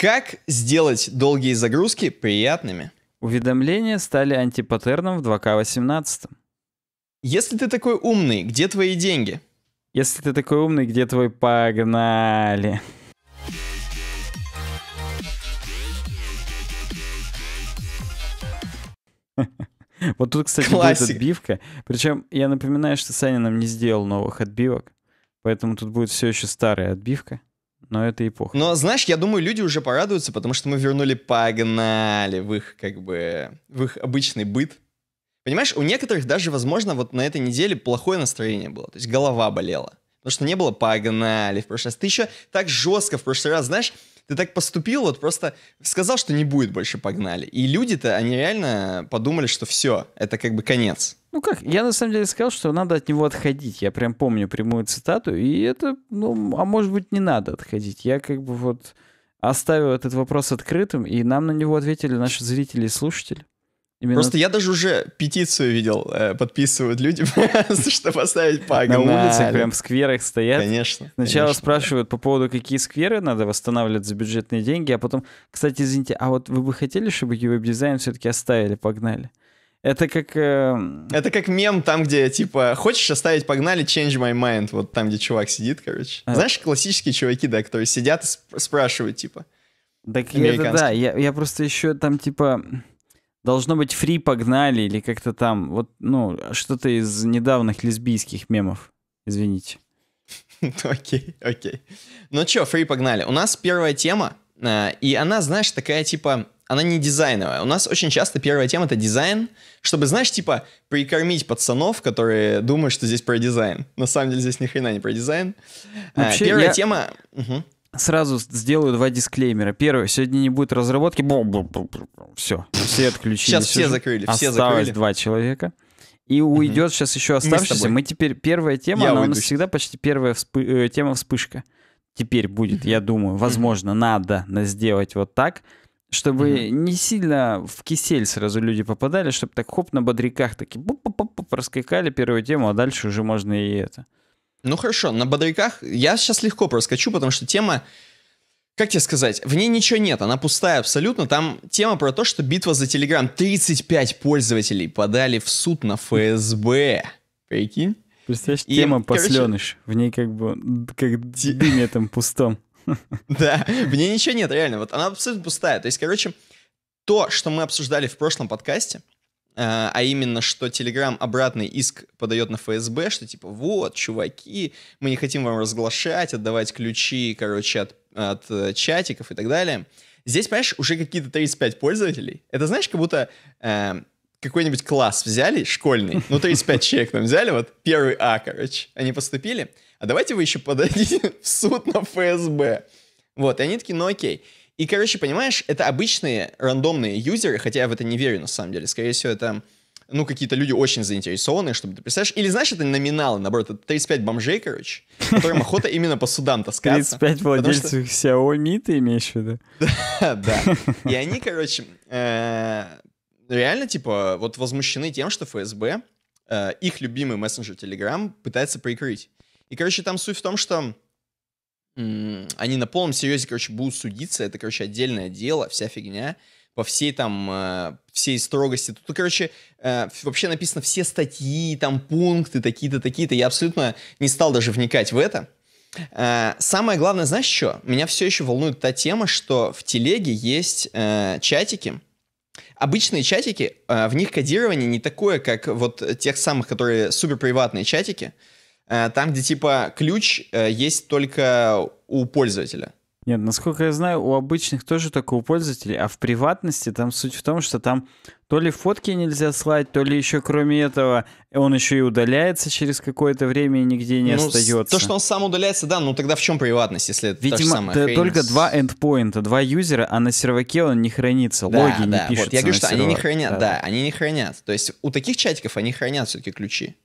Как сделать долгие загрузки приятными? Уведомления стали антипаттерном в 2К18. Если ты такой умный, где твои деньги? Если ты такой умный, где твой погнали? Вот тут, кстати, будет отбивка. Причем я напоминаю, что Саня нам не сделал новых отбивок, поэтому тут будет все еще старая отбивка но это эпоха. Но, знаешь, я думаю, люди уже порадуются, потому что мы вернули «погнали» в их, как бы, в их обычный быт. Понимаешь, у некоторых даже, возможно, вот на этой неделе плохое настроение было, то есть голова болела. Потому что не было «погнали» в прошлый раз. Ты еще так жестко в прошлый раз, знаешь, ты так поступил, вот просто сказал, что не будет больше «погнали». И люди-то, они реально подумали, что все, это как бы конец. Ну как, я на самом деле сказал, что надо от него отходить. Я прям помню прямую цитату, и это, ну, а может быть, не надо отходить. Я как бы вот оставил этот вопрос открытым, и нам на него ответили наши зрители и слушатели. Именно... Просто я даже уже петицию видел, э, подписывают люди, что поставить пагоны. На улицах, прям в скверах стоят. Конечно. Сначала спрашивают по поводу, какие скверы надо восстанавливать за бюджетные деньги, а потом, кстати, извините, а вот вы бы хотели, чтобы его дизайн все-таки оставили, погнали? Это как... Э... Это как мем там, где, типа, хочешь оставить «Погнали, change my mind», вот там, где чувак сидит, короче. А. Знаешь, классические чуваки, да, которые сидят и сп спрашивают, типа. Так это, да, я, я просто еще там, типа, должно быть free погнали» или как-то там, вот, ну, что-то из недавних лесбийских мемов, извините. Окей, окей. Ну чё, free погнали». У нас первая тема, э, и она, знаешь, такая, типа, она не дизайновая. У нас очень часто первая тема — это дизайн, чтобы, знаешь, типа, прикормить пацанов, которые думают, что здесь про дизайн. На самом деле здесь ни хрена не про дизайн. А, Вообще, первая я... тема... Угу. Сразу сделаю два дисклеймера. первое сегодня не будет разработки. Бу -бу -бу все, все отключились. Сейчас все закрыли, все Осталось закрыли. два человека. И уйдет угу. сейчас еще оставшийся. Мы, Мы теперь... Первая тема, я она уйду. у нас всегда почти первая вспы... Э, тема вспышка. Теперь будет, я думаю, возможно, надо сделать вот так — чтобы mm-hmm. не сильно в кисель сразу люди попадали, чтобы так хоп на бодряках такие проскакали первую тему, а дальше уже можно и это. Ну хорошо, на бодряках я сейчас легко проскочу, потому что тема, как тебе сказать, в ней ничего нет, она пустая абсолютно. Там тема про то, что битва за Телеграм. 35 пользователей подали в суд на ФСБ. Прикинь? Представляешь, тема короче... посленыш. В ней как бы как дыме там пустом. Да, в ней ничего нет, реально. Вот она абсолютно пустая. То есть, короче, то, что мы обсуждали в прошлом подкасте, э, а именно, что Telegram обратный иск подает на ФСБ, что типа, вот, чуваки, мы не хотим вам разглашать, отдавать ключи, короче, от, от э, чатиков и так далее. Здесь, понимаешь, уже какие-то 35 пользователей. Это, знаешь, как будто э, какой-нибудь класс взяли, школьный, ну, 35 человек там взяли, вот, первый А, короче, они поступили, а давайте вы еще подадите в суд на ФСБ. Вот, и они такие, ну окей. И, короче, понимаешь, это обычные рандомные юзеры, хотя я в это не верю, на самом деле. Скорее всего, это, ну, какие-то люди очень заинтересованные, чтобы ты представляешь. Или, знаешь, это номиналы, наоборот, это 35 бомжей, короче, которым охота именно по судам таскаться. 35 владельцев что... Xiaomi ты имеешь в виду? Да, да. И они, короче, э, реально, типа, вот возмущены тем, что ФСБ э, их любимый мессенджер Telegram пытается прикрыть. И, короче, там суть в том, что они на полном серьезе, короче, будут судиться. Это, короче, отдельное дело, вся фигня. По всей там, э, всей строгости. Тут, короче, э, вообще написано все статьи, там пункты такие-то, такие-то. Я абсолютно не стал даже вникать в это. Э, самое главное, знаешь что? Меня все еще волнует та тема, что в телеге есть чатики, Обычные чатики, в них кодирование не такое, как вот тех самых, которые суперприватные чатики. Э, там, где типа ключ э, есть только у пользователя. Нет, насколько я знаю, у обычных тоже только у пользователей, а в приватности там суть в том, что там то ли фотки нельзя слать, то ли еще кроме этого он еще и удаляется через какое-то время и нигде не ну, остается. То, что он сам удаляется, да, ну тогда в чем приватность, если это Видимо, та же самая хрень? только два эндпоинта, два юзера, а на серваке он не хранится, да, логи да, не пишутся вот. Я говорю, что сервак. они не хранят, да. да, они не хранят. То есть у таких чатиков они хранят все-таки ключи.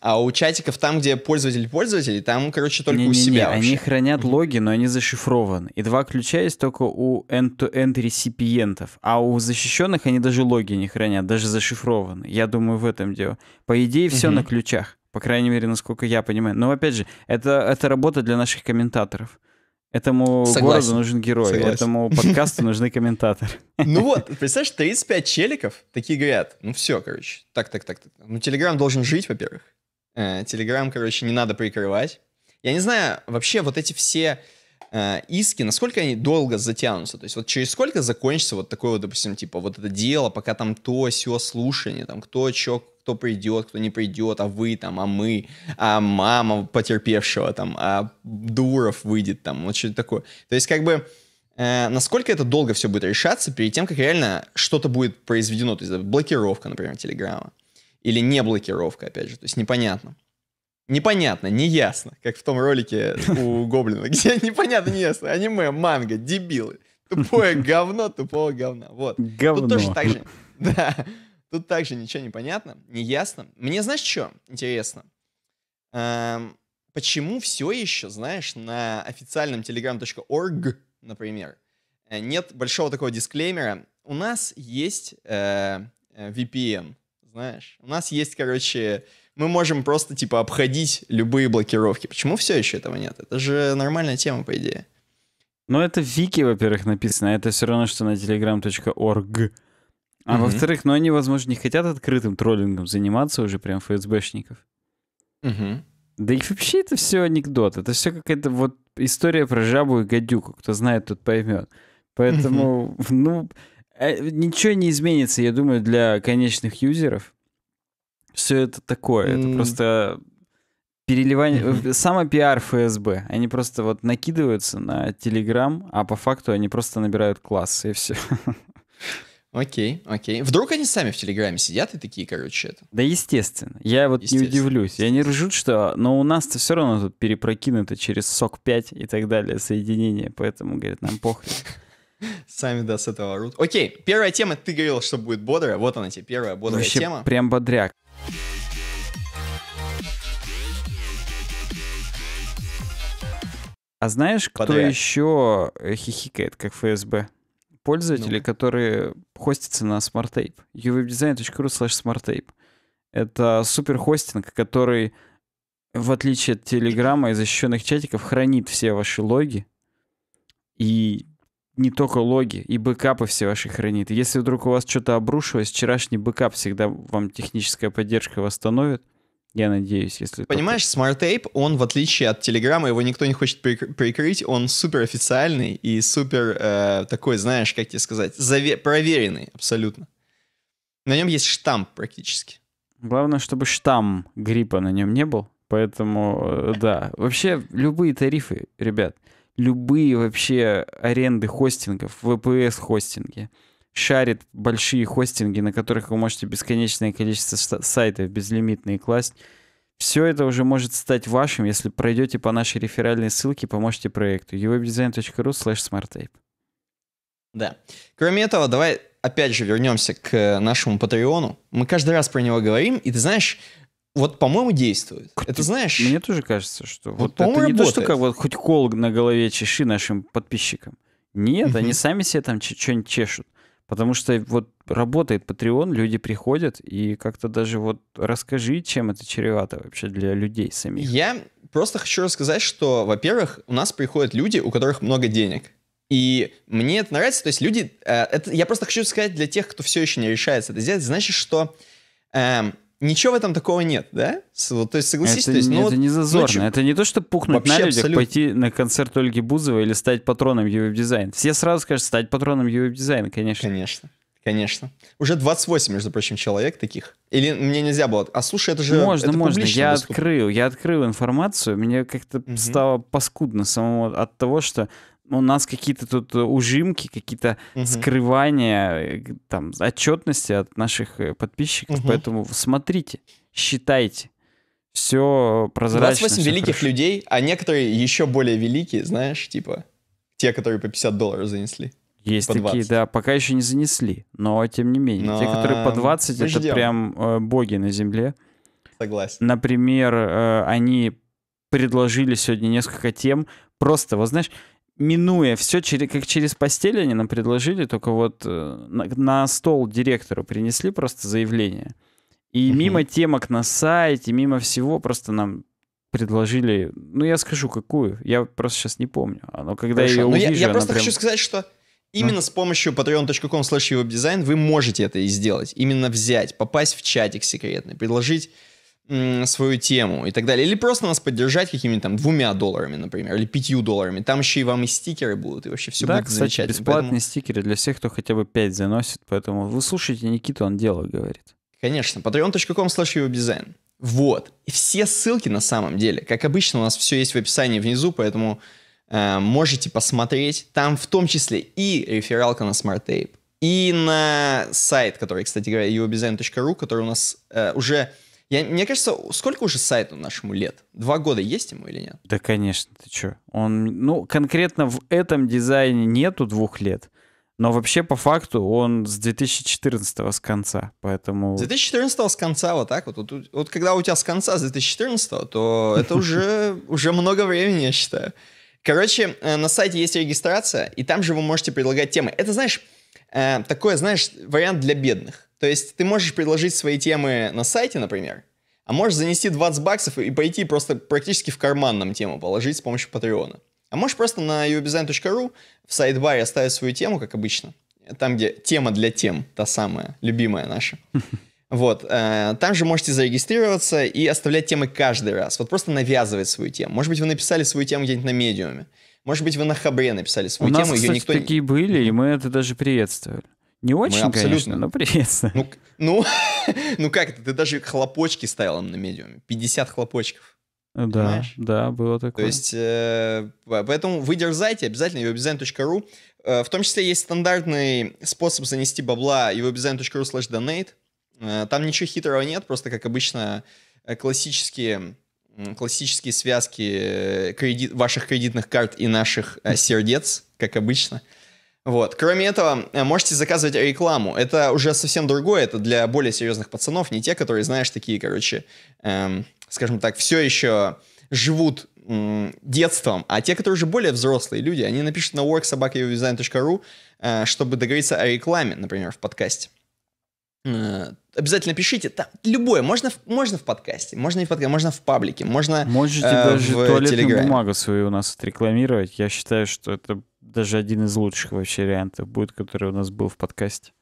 А у чатиков там, где пользователь-пользователь, там, короче, только не, у не, себя. Не, Они хранят логи, но они зашифрованы. И два ключа есть только у end-to-end реципиентов. А у защищенных они даже логи не хранят, даже зашифрованы. Я думаю, в этом дело. По идее, все угу. на ключах. По крайней мере, насколько я понимаю. Но опять же, это, это работа для наших комментаторов. Этому Согласен. городу нужен герой, Согласен. этому подкасту нужны комментаторы. Ну вот, представляешь, 35 челиков, такие говорят, ну все, короче, так, так, так, так. Ну Телеграм должен жить, во-первых. Телеграм, э, короче, не надо прикрывать. Я не знаю, вообще вот эти все э, иски, насколько они долго затянутся? То есть вот через сколько закончится вот такое вот, допустим, типа вот это дело, пока там то, все слушание, там кто, чё, кто придет, кто не придет, а вы там, а мы, а мама потерпевшего там, а Дуров выйдет там, вот что-то такое. То есть как бы э, насколько это долго все будет решаться перед тем, как реально что-то будет произведено, то есть блокировка, например, Телеграма или не блокировка, опять же, то есть непонятно. Непонятно, неясно, как в том ролике у Гоблина, где непонятно, неясно, аниме, манга, дебилы, тупое говно, тупого говна, вот. Говно. Тут тоже так же, да, тут также ничего не понятно, неясно. Мне знаешь, что интересно? Эм, почему все еще, знаешь, на официальном telegram.org, например, э, нет большого такого дисклеймера. У нас есть э, э VPN, знаешь. У нас есть, короче, мы можем просто, типа, обходить любые блокировки. Почему все еще этого нет? Это же нормальная тема, по идее. Ну, это в Вики, во-первых, написано, это все равно, что на telegram.org. А угу. во-вторых, ну они, возможно, не хотят открытым троллингом заниматься уже прям ФСБшников. Угу. Да и вообще это все анекдот. Это все какая-то вот история про жабу и гадюку. Кто знает, тот поймет. Поэтому, угу. ну, Э, ничего не изменится, я думаю, для конечных юзеров. Все это такое. Mm. Это просто переливание... Mm-hmm. Само а а ФСБ. Они просто вот накидываются на Телеграм, а по факту они просто набирают класс, и все. Окей, окей. Вдруг они сами в Телеграме сидят и такие, короче, это. Да, естественно. Я вот естественно. не удивлюсь. Я не ржут, что... Но у нас-то все равно тут перепрокинуто через сок 5 и так далее соединение, поэтому, говорят нам похрен. Сами, да, с этого орут. Окей, первая тема, ты говорил, что будет бодрая. Вот она тебе, первая бодрая Вообще тема. прям бодряк. А знаешь, кто Подряд. еще э, хихикает, как ФСБ? Пользователи, ну. которые хостятся на SmartTape. uwebdesign.ru slash smarttape. Это супер хостинг, который, в отличие от Телеграма и защищенных чатиков, хранит все ваши логи и не только логи, и бэкапы все ваши хранит. Если вдруг у вас что-то обрушилось, вчерашний бэкап всегда вам техническая поддержка восстановит. Я надеюсь, если... Понимаешь, Smart Tape, он, в отличие от Telegram, его никто не хочет прикрыть, он супер официальный и супер э, такой, знаешь, как тебе сказать, заве- проверенный абсолютно. На нем есть штамп практически. Главное, чтобы штамм гриппа на нем не был. Поэтому, э, да. Вообще, любые тарифы, ребят, любые вообще аренды хостингов, VPS хостинги, шарит большие хостинги, на которых вы можете бесконечное количество сайтов безлимитные класть. Все это уже может стать вашим, если пройдете по нашей реферальной ссылке, поможете проекту uwebdesign.ru slash smarttape. Да. Кроме этого, давай опять же вернемся к нашему Патреону. Мы каждый раз про него говорим, и ты знаешь, вот, по-моему, действует. Кто? Это знаешь... Мне тоже кажется, что вот, вот это не то, что как вот хоть кол на голове чеши нашим подписчикам. Нет, угу. они сами себе там что-нибудь чешут. Потому что вот работает Patreon, люди приходят, и как-то даже вот расскажи, чем это чревато вообще для людей самих. Я просто хочу рассказать, что, во-первых, у нас приходят люди, у которых много денег. И мне это нравится, то есть люди... Э, это, я просто хочу сказать для тех, кто все еще не решается это сделать, значит, что... Эм, Ничего в этом такого нет, да? Вот, То есть согласись, это, то есть, ну, это вот, не ну, зазорно, ну, это не то, что пухнуть Вообще на людях, абсолютно. пойти на концерт Ольги Бузовой или стать патроном ее дизайн. Все сразу скажут, стать патроном ее дизайна, конечно. Конечно, конечно. Уже 28, между прочим, человек таких. Или мне нельзя было. А слушай, это же можно, это можно. Я доступ. открыл, я открыл информацию, мне как-то угу. стало паскудно самому от того, что у нас какие-то тут э, ужимки, какие-то угу. скрывания э, там отчетности от наших э, подписчиков, угу. поэтому смотрите, считайте. Все прозрачно. 28 все великих хорошо. людей, а некоторые еще более великие, знаешь, типа те, которые по 50 долларов занесли. Есть такие, 20. да, пока еще не занесли, но тем не менее. Но... Те, которые по 20, эм, Мы это ждем. прям э, боги на земле. Согласен. Например, э, они предложили сегодня несколько тем. Просто, вот знаешь, минуя все, как через постель они нам предложили, только вот э, на стол директору принесли просто заявление. И угу. мимо темок на сайте, мимо всего просто нам предложили, ну я скажу какую, я просто сейчас не помню. А, но когда я ее увижу, ну, я, я просто прям... хочу сказать, что ну. Именно ну. с помощью patreon.com slash webdesign вы можете это и сделать. Именно взять, попасть в чатик секретный, предложить свою тему и так далее. Или просто нас поддержать какими-то там двумя долларами, например, или пятью долларами. Там еще и вам и стикеры будут, и вообще все да, будет замечательно. бесплатные поэтому... стикеры для всех, кто хотя бы пять заносит. Поэтому вы слушайте Никиту, он дело говорит. Конечно, patreon.com slash дизайн. Вот. И все ссылки на самом деле, как обычно, у нас все есть в описании внизу, поэтому э, можете посмотреть. Там в том числе и рефералка на Smart Tape, и на сайт, который, кстати говоря, uodesign.ru, который у нас э, уже я, мне кажется, сколько уже сайту нашему лет? Два года есть ему или нет? Да, конечно, ты чё. Он, ну, конкретно в этом дизайне нету двух лет. Но вообще, по факту, он с 2014 с конца, поэтому... С 2014 с конца, вот так вот. Вот, вот когда у тебя с конца, с 2014, то это уже, уже много времени, я считаю. Короче, э, на сайте есть регистрация, и там же вы можете предлагать темы. Это, знаешь, э, такой, знаешь, вариант для бедных. То есть ты можешь предложить свои темы на сайте, например, а можешь занести 20 баксов и пойти просто практически в карман нам тему положить с помощью Патреона. А можешь просто на udesign.ru в сайт-баре оставить свою тему, как обычно. Там, где тема для тем, та самая, любимая наша. Вот, э, там же можете зарегистрироваться и оставлять темы каждый раз. Вот просто навязывать свою тему. Может быть, вы написали свою тему где-нибудь на медиуме. Может быть, вы на хабре написали свою У тему, нас, ее кстати, никто такие были, и мы это даже приветствовали. Не очень, мы абсолютно... конечно, но приятно. Ну, ну, ну как это? Ты даже хлопочки ставил на медиуме. 50 хлопочков. Да, понимаешь? да, было такое. То есть, э, поэтому вы дерзайте, обязательно webdesign.ru. Э, в том числе есть стандартный способ занести бабла webdesign.ru slash donate. Э, там ничего хитрого нет, просто, как обычно, э, классические классические связки э, кредит, ваших кредитных карт и наших э, сердец, как обычно. Э, вот. Кроме этого, э, можете заказывать рекламу. Это уже совсем другое, это для более серьезных пацанов, не те, которые, знаешь, такие, короче, эм, скажем так, все еще живут детством, а те, которые уже более взрослые люди, они напишут на worksobakayodesign.ru, э, чтобы договориться о рекламе, например, в подкасте. Э, обязательно пишите. Там, любое. Можно, можно в подкасте, можно не в подкасте, можно в паблике, можно Можете э, даже в туалетную Telegram. бумагу свою у нас отрекламировать. Я считаю, что это даже один из лучших вообще вариантов будет, который у нас был в подкасте.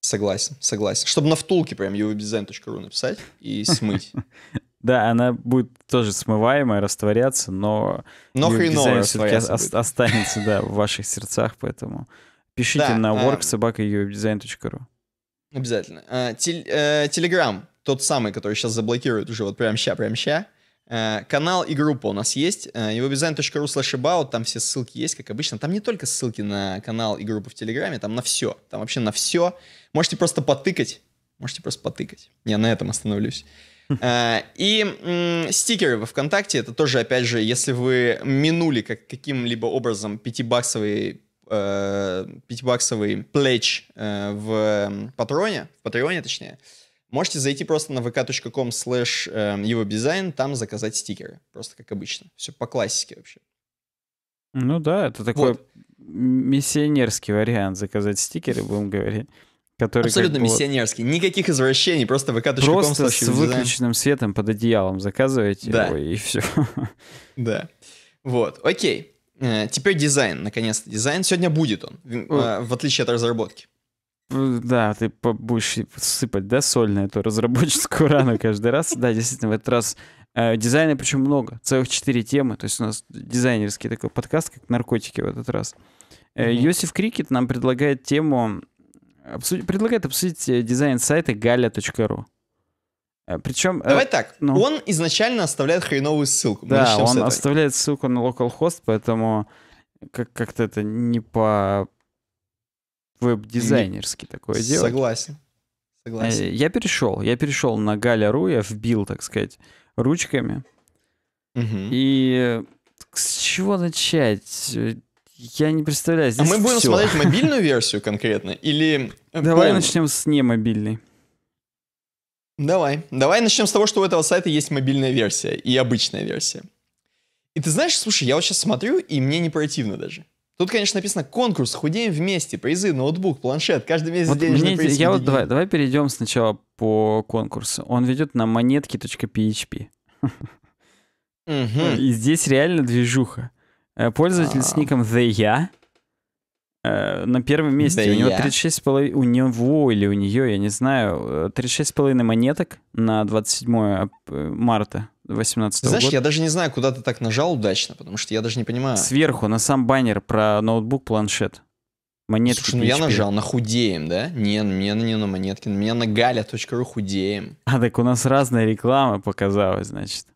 Согласен, согласен. Чтобы на втулке прям uwebdesign.ru написать и смыть. Да, она будет тоже смываемая, растворяться, но... Но хреново все-таки останется, да, в ваших сердцах, поэтому пишите да, на worksobaka.uwebdesign.ru Обязательно. А, Телеграм, э, тот самый, который сейчас заблокируют уже вот прям ща, прям ща. Э, канал и группа у нас есть, webdesign.ru э, slash about, там все ссылки есть, как обычно. Там не только ссылки на канал и группу в Телеграме, там на все, там вообще на все. Можете просто потыкать, можете просто потыкать. Я на этом остановлюсь. Э, и стикеры во ВКонтакте, это тоже, опять же, если вы минули как, каким-либо образом 5-баксовый пятибаксовый плеч в патроне, в патреоне точнее, Можете зайти просто на vk.com slash эм, его дизайн, там заказать стикеры. Просто как обычно. Все по классике вообще. Ну да, это такой вот. миссионерский вариант заказать стикеры, будем говорить. Который Абсолютно как, миссионерский. Вот, никаких извращений, просто vk.com Просто с выключенным светом под одеялом заказываете да. его, и все. Да. Вот, окей. Э, теперь дизайн, наконец-то дизайн. Сегодня будет он, э, в отличие от разработки да, ты будешь сыпать, да, сольное, то разработческую рану каждый раз. Да, действительно, в этот раз э, дизайна причем много, целых четыре темы. То есть у нас дизайнерский такой подкаст, как наркотики в этот раз. mm Йосиф Крикет нам предлагает тему, предлагает обсудить э, дизайн сайта galia.ru. Причем... Давай так, ну. он изначально оставляет хреновую ссылку. Да, он оставляет ссылку на localhost, поэтому как- как-то это не по веб дизайнерский такое дело. Согласен. Согласен. Э, я перешел. Я перешел на Галя.ру, я вбил, так сказать, ручками. Угу. И с чего начать? Я не представляю. А здесь а мы будем все. смотреть мобильную версию конкретно или... Э, давай Прям... начнем с немобильной. Давай. Давай начнем с того, что у этого сайта есть мобильная версия и обычная версия. И ты знаешь, слушай, я вот сейчас смотрю, и мне не противно даже. Тут, конечно, написано конкурс, худеем вместе, призы, ноутбук, планшет, каждый месяц вот денежный мне, Я вот, давай, давай перейдем сначала по конкурсу. Он ведет на монетки.php. Угу. И здесь реально движуха. Э, пользователь А-а-а. с а. ником TheYa э, на первом месте. Да у него 36,5... У него или у нее, я не знаю, 36,5 э, монеток на 27 марта. 18 Знаешь, года. я даже не знаю, куда ты так нажал удачно, потому что я даже не понимаю. Сверху, на сам баннер про ноутбук-планшет. Монетки Слушай, ну я нажал на худеем, да? Не, мне не на монетки, на меня на gaля.ru худеем. А так у нас разная реклама показалась, значит.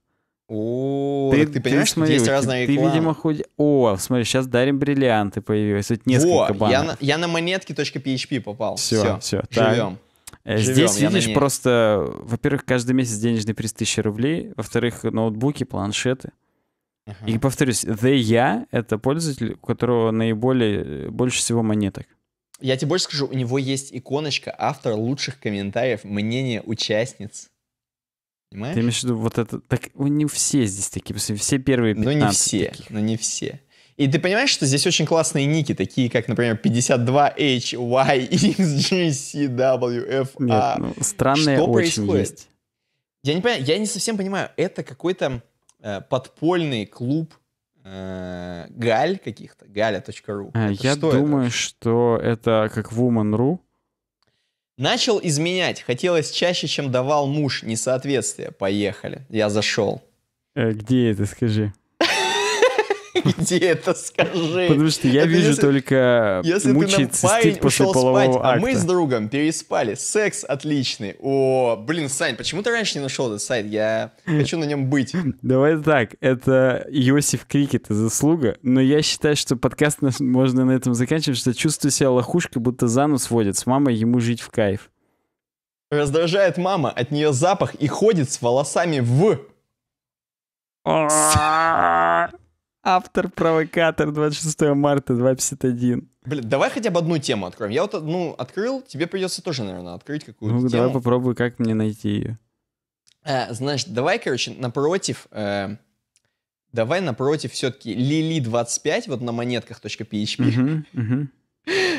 О, ты, ты понимаешь, ты, смотри, есть разная реклама. Ты, видимо, худе... О, смотри, сейчас дарим бриллианты появилось. Тут несколько Во, банок. Я на, я на монетки.php попал. Все, все, все живем. Так. Э, Живем, Здесь, видишь, просто, во-первых, каждый месяц денежный приз 1000 рублей, во-вторых, ноутбуки, планшеты. Uh-huh. И повторюсь, the я — это пользователь, у которого наиболее, э, больше всего монеток. Я тебе больше скажу, у него есть иконочка автор лучших комментариев, мнения участниц. Понимаешь? Ты имеешь в виду вот это... Так, ну, не все здесь такие, все первые 15 Ну, не все, таких. ну, не все. И ты понимаешь, что здесь очень классные ники, такие как, например, 52HYXGCWFA. Ну, странные что очень происходит? Есть. Я не понимаю, я не совсем понимаю, это какой-то э, подпольный клуб э, галь каких-то, gaля.ru. А, э, это я что думаю, это? что это как Woman.ru. Начал изменять, хотелось чаще, чем давал муж, несоответствие, поехали, я зашел. Э, где это, скажи? где это, скажи? Потому что я вижу только если мучает после полового а акта. мы с другом переспали. Секс отличный. О, блин, Сань, почему ты раньше не нашел этот сайт? Я хочу на нем быть. Давай так, это Иосиф Крикет заслуга, но я считаю, что подкаст можно на этом заканчивать, что чувствую себя лохушкой, будто занус водит, с мамой, ему жить в кайф. Раздражает мама, от нее запах и ходит с волосами в... Автор-провокатор, 26 марта, 251. Блин, давай хотя бы одну тему откроем. Я вот одну э, открыл, тебе придется тоже, наверное, открыть какую-то ну, тему. давай попробую, как мне найти ее. А, э, знаешь, давай, короче, напротив... Э, давай напротив все-таки Лили25, вот на монетках.php. Uh-huh, uh-huh.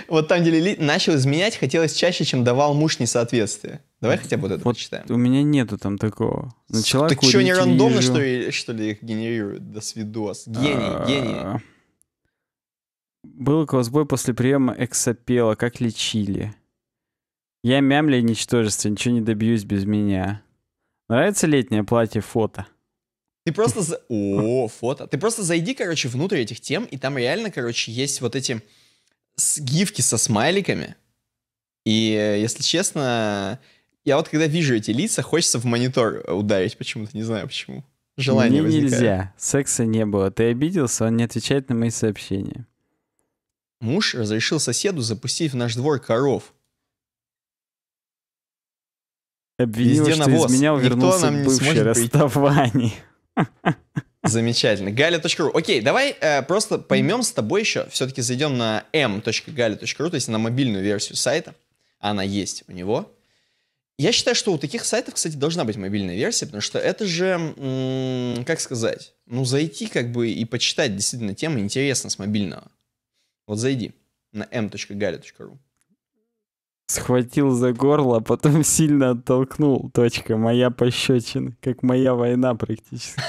Вот там, где Лилит начал изменять, хотелось чаще, чем давал муж несоответствие. Давай хотя бы вот это вот почитаем. У меня нету там такого. Начала так что, не рандомно, что ли, что ли, их генерируют? до свидос. Гений, а, гений. Был колосбой после приема эксопела. Как лечили? Я мямля и ничтожество, ничего не добьюсь без меня. Нравится летнее платье фото? Ты просто... О, фото. Ты просто зайди, короче, внутрь этих тем, и там реально, короче, есть вот эти с гифки со смайликами. И, э, если честно, я вот когда вижу эти лица, хочется в монитор э, ударить почему-то, не знаю почему. Желание Мне возникает. нельзя, секса не было. Ты обиделся, он не отвечает на мои сообщения. Муж разрешил соседу запустить в наш двор коров. Обвинил, Везде что навоз. изменял, Никто вернулся нам не бывший расставание. Замечательно. Галя.ру. Окей, давай э, просто поймем с тобой еще, все-таки зайдем на m.galia.ru, то есть на мобильную версию сайта. Она есть у него. Я считаю, что у таких сайтов, кстати, должна быть мобильная версия, потому что это же, как сказать, ну зайти как бы и почитать действительно темы интересно с мобильного. Вот зайди на m.galia.ru. Схватил за горло, а потом сильно оттолкнул. Точка. Моя пощечина. Как моя война практически.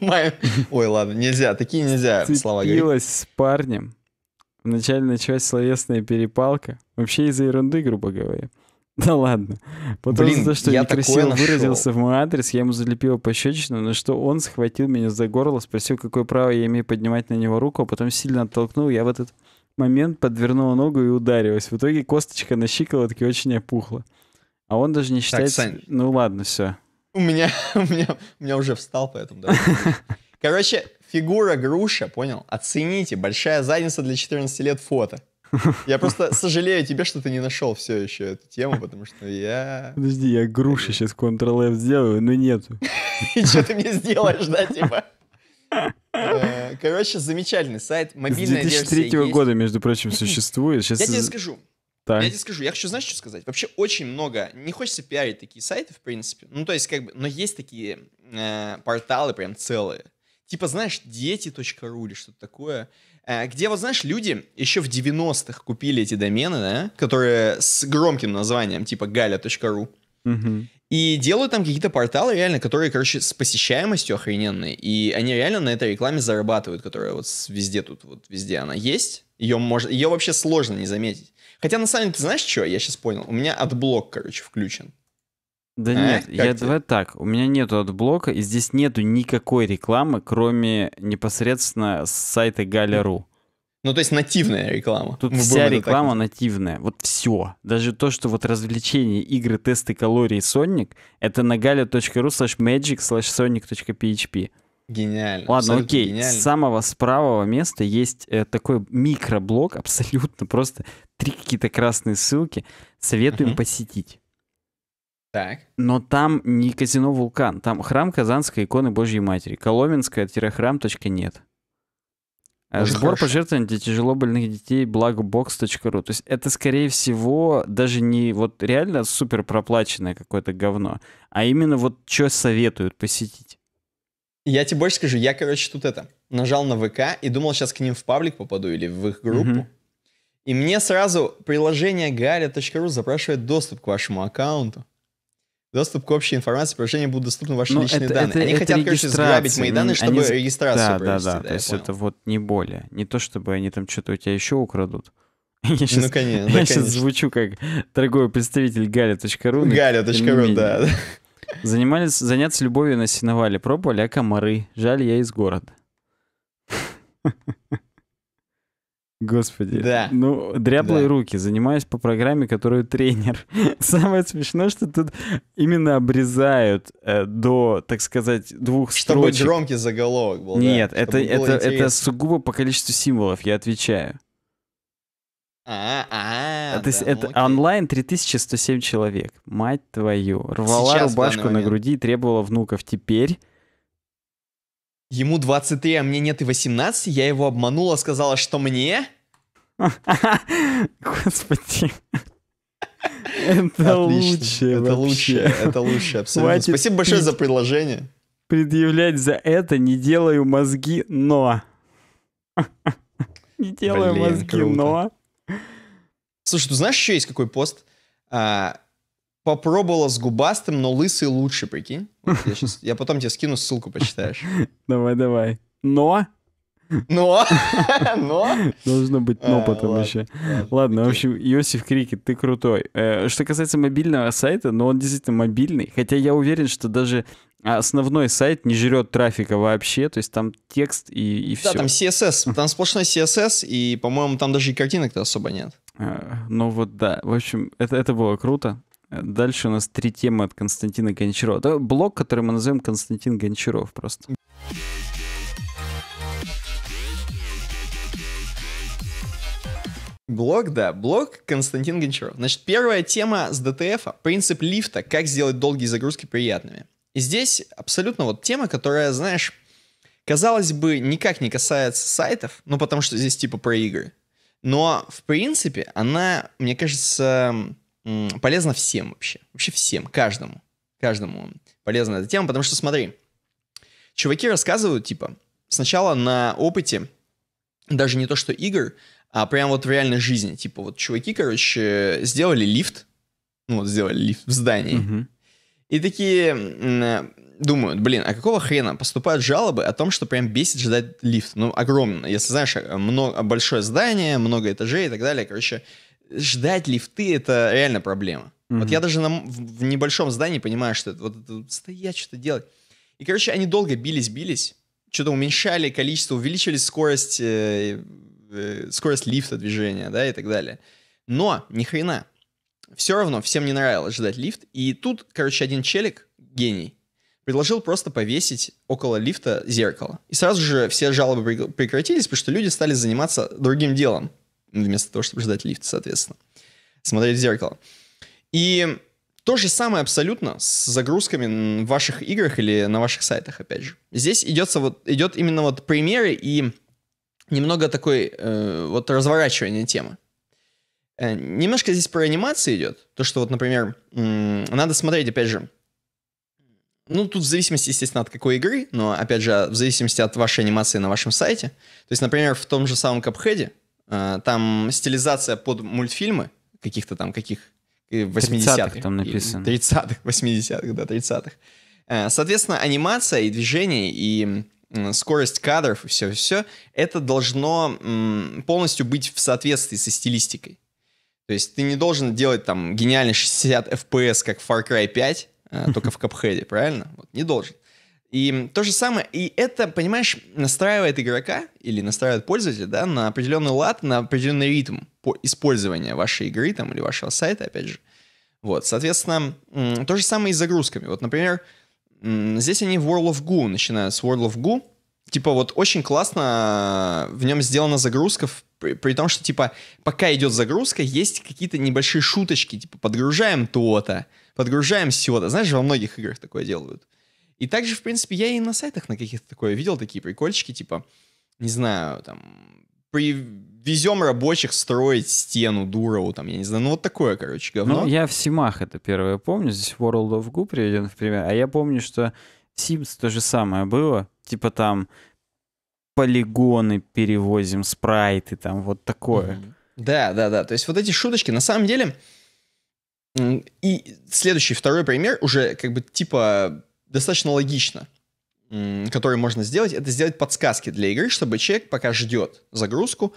Ой, ладно, нельзя, такие нельзя слова говорить. с парнем. Вначале началась словесная перепалка. Вообще из-за ерунды, грубо говоря. Да ладно. Потом за то, что я некрасиво выразился в мой адрес, я ему залепила пощечину, на что он схватил меня за горло, спросил, какое право я имею поднимать на него руку, а потом сильно оттолкнул. Я в этот момент подвернула ногу и ударилась. В итоге косточка на щиколотке очень опухла. А он даже не считает... Так, Сань... Ну ладно, все. У меня, у меня, у меня уже встал, поэтому да. Короче, фигура груша, понял? Оцените, большая задница для 14 лет фото. Я просто сожалею тебе, что ты не нашел все еще эту тему, потому что я... Подожди, я груша сейчас э. Ctrl-F сделаю, но нету. И что ты мне сделаешь, да, типа? Э, короче, замечательный сайт, мобильная С 2003 года, между прочим, существует. Я тебе скажу, так. Я тебе скажу, я хочу, знаешь, что сказать? Вообще очень много, не хочется пиарить такие сайты, в принципе, ну, то есть, как бы, но есть такие э, порталы прям целые. Типа, знаешь, дети.ру или что-то такое, э, где, вот знаешь, люди еще в 90-х купили эти домены, да, которые с громким названием, типа gaля.ru. Угу. И делают там какие-то порталы реально, которые, короче, с посещаемостью охрененные. И они реально на этой рекламе зарабатывают, которая вот везде тут, вот везде она есть. Ее, можно, ее вообще сложно не заметить. Хотя на самом деле, ты знаешь что? Я сейчас понял. У меня отблок, короче, включен. Да а, нет, я тебе? давай так. У меня нету отблока, и здесь нету никакой рекламы, кроме непосредственно с сайта Галя.ру. Ну, то есть нативная реклама. Тут Мы вся реклама так... нативная. Вот все. Даже то, что вот развлечения, игры, тесты калорий Sonic, это на galia.ru slash magic slash sonic.php. Гениально. Ладно, окей. Гениально. С самого правого места есть э, такой микроблок, абсолютно просто три какие-то красные ссылки. Советуем угу. посетить. Так. Но там не казино «Вулкан», там храм Казанской иконы Божьей Матери, коломенская-храм.нет. нет, а Сбор хорошо. пожертвований для тяжело больных детей благобокс.ру. То есть это, скорее всего, даже не вот реально супер проплаченное какое-то говно, а именно вот что советуют посетить. Я тебе больше скажу, я, короче, тут это, нажал на ВК и думал, сейчас к ним в паблик попаду или в их группу. Угу. И мне сразу приложение galia.ru запрашивает доступ к вашему аккаунту. Доступ к общей информации, приложение будут доступны ваши ну, личные это, данные. Это, Они это хотят, короче, сграбить мои данные, чтобы Они... регистрацию да, провести. Да, да, да. То есть это вот не более. Не то, чтобы они там что-то у тебя еще украдут. Я сейчас, ну, конечно, я да, сейчас конечно. звучу как торговый представитель Галя.ру. Галя.ру, да. Занимались, заняться любовью на насиновали, пробовали, а комары. Жаль, я из города. Господи. Да. Ну, дряблые да. руки. Занимаюсь по программе, которую тренер. Самое смешное, что тут именно обрезают э, до, так сказать, двух Чтобы строчек. Чтобы громкий заголовок был. Нет, да, это, это, интересно. это сугубо по количеству символов, я отвечаю. А, а, а То есть да, это ну, онлайн 3107 человек. Мать твою. Рвала Сейчас, рубашку на груди и требовала внуков. Теперь Ему 23, а мне нет и 18, я его обманула, сказала, что мне Господи. Это лучше. Это лучше. Это лучше, абсолютно. Спасибо большое за предложение. Предъявлять за это не делаю мозги, но. Не делаю мозги, но. Слушай, ты ну знаешь, еще есть какой пост? А, попробовала с губастым, но лысый лучше, прикинь. Вот я, сейчас, я потом тебе скину ссылку, почитаешь. Давай, давай. Но но, но... нужно быть но потом еще. Ладно, в общем, Иосиф Крикет, ты крутой. Э, что касается мобильного сайта, но ну, он действительно мобильный, хотя я уверен, что даже основной сайт не жрет трафика вообще, то есть там текст и, все. Да, там CSS, там сплошной CSS, и, по-моему, там даже и картинок-то особо нет. Э, ну вот да, в общем, это, было круто. Э, дальше у нас три темы от Константина Гончарова. Это блог, который мы назовем Константин Гончаров просто. Блог, да, блог Константин Гончаров. Значит, первая тема с ДТФ, принцип лифта, как сделать долгие загрузки приятными. И здесь абсолютно вот тема, которая, знаешь, казалось бы, никак не касается сайтов, ну, потому что здесь типа про игры. Но, в принципе, она, мне кажется, полезна всем вообще. Вообще всем, каждому. Каждому полезна эта тема, потому что, смотри, чуваки рассказывают, типа, сначала на опыте даже не то, что игр, а прям вот в реальной жизни. Типа вот чуваки, короче, сделали лифт, ну вот сделали лифт в здании, угу. и такие э, думают, блин, а какого хрена поступают жалобы о том, что прям бесит ждать лифт? Ну, огромно. Если знаешь, э, много, большое здание, много этажей и так далее, короче, ждать лифты — это реально проблема. Mm-hmm. Вот я даже на, в, в небольшом здании понимаю, что это, вот это, стоять, что-то делать. И, короче, они долго бились-бились, что-то уменьшали количество, увеличивали скорость, э, Э, скорость лифта движения, да, и так далее. Но ни хрена. Все равно всем не нравилось ждать лифт. И тут, короче, один челик, гений, предложил просто повесить около лифта зеркало. И сразу же все жалобы прекратились, потому что люди стали заниматься другим делом, вместо того, чтобы ждать лифт, соответственно. Смотреть в зеркало. И то же самое абсолютно с загрузками в ваших играх или на ваших сайтах, опять же. Здесь идется вот, идет именно вот примеры и немного такой э, вот разворачивание темы. Э, немножко здесь про анимации идет. То, что вот, например, э, надо смотреть, опять же, ну, тут в зависимости, естественно, от какой игры, но, опять же, в зависимости от вашей анимации на вашем сайте. То есть, например, в том же самом Cuphead, э, там стилизация под мультфильмы каких-то там, каких 80-х. Э, там написано. 30-х, 80-х, да, 30-х. Э, соответственно, анимация и движение, и скорость кадров и все-все, это должно полностью быть в соответствии со стилистикой. То есть ты не должен делать там гениальный 60 FPS, как Far Cry 5, а, только в Cuphead, правильно? Вот, не должен. И то же самое, и это, понимаешь, настраивает игрока или настраивает пользователя, да, на определенный лад, на определенный ритм использования вашей игры там или вашего сайта, опять же. Вот, соответственно, то же самое и с загрузками. Вот, например, Здесь они в World of Goo начинают, с World of Goo. Типа вот очень классно э, в нем сделана загрузка, при, при том, что типа пока идет загрузка, есть какие-то небольшие шуточки, типа подгружаем то-то, подгружаем сё-то. Знаешь, во многих играх такое делают. И также, в принципе, я и на сайтах на каких-то такое видел, такие прикольчики, типа, не знаю, там, при везем рабочих строить стену Дурову, там, я не знаю, ну вот такое, короче, ну, говно. Ну, я в Симах это первое помню, здесь World of Goo приведен в пример, а я помню, что Sims то же самое было, типа там полигоны перевозим, спрайты, там вот такое. Да, да, да, то есть вот эти шуточки, на самом деле, и следующий, второй пример уже как бы типа достаточно логично который можно сделать, это сделать подсказки для игры, чтобы человек пока ждет загрузку,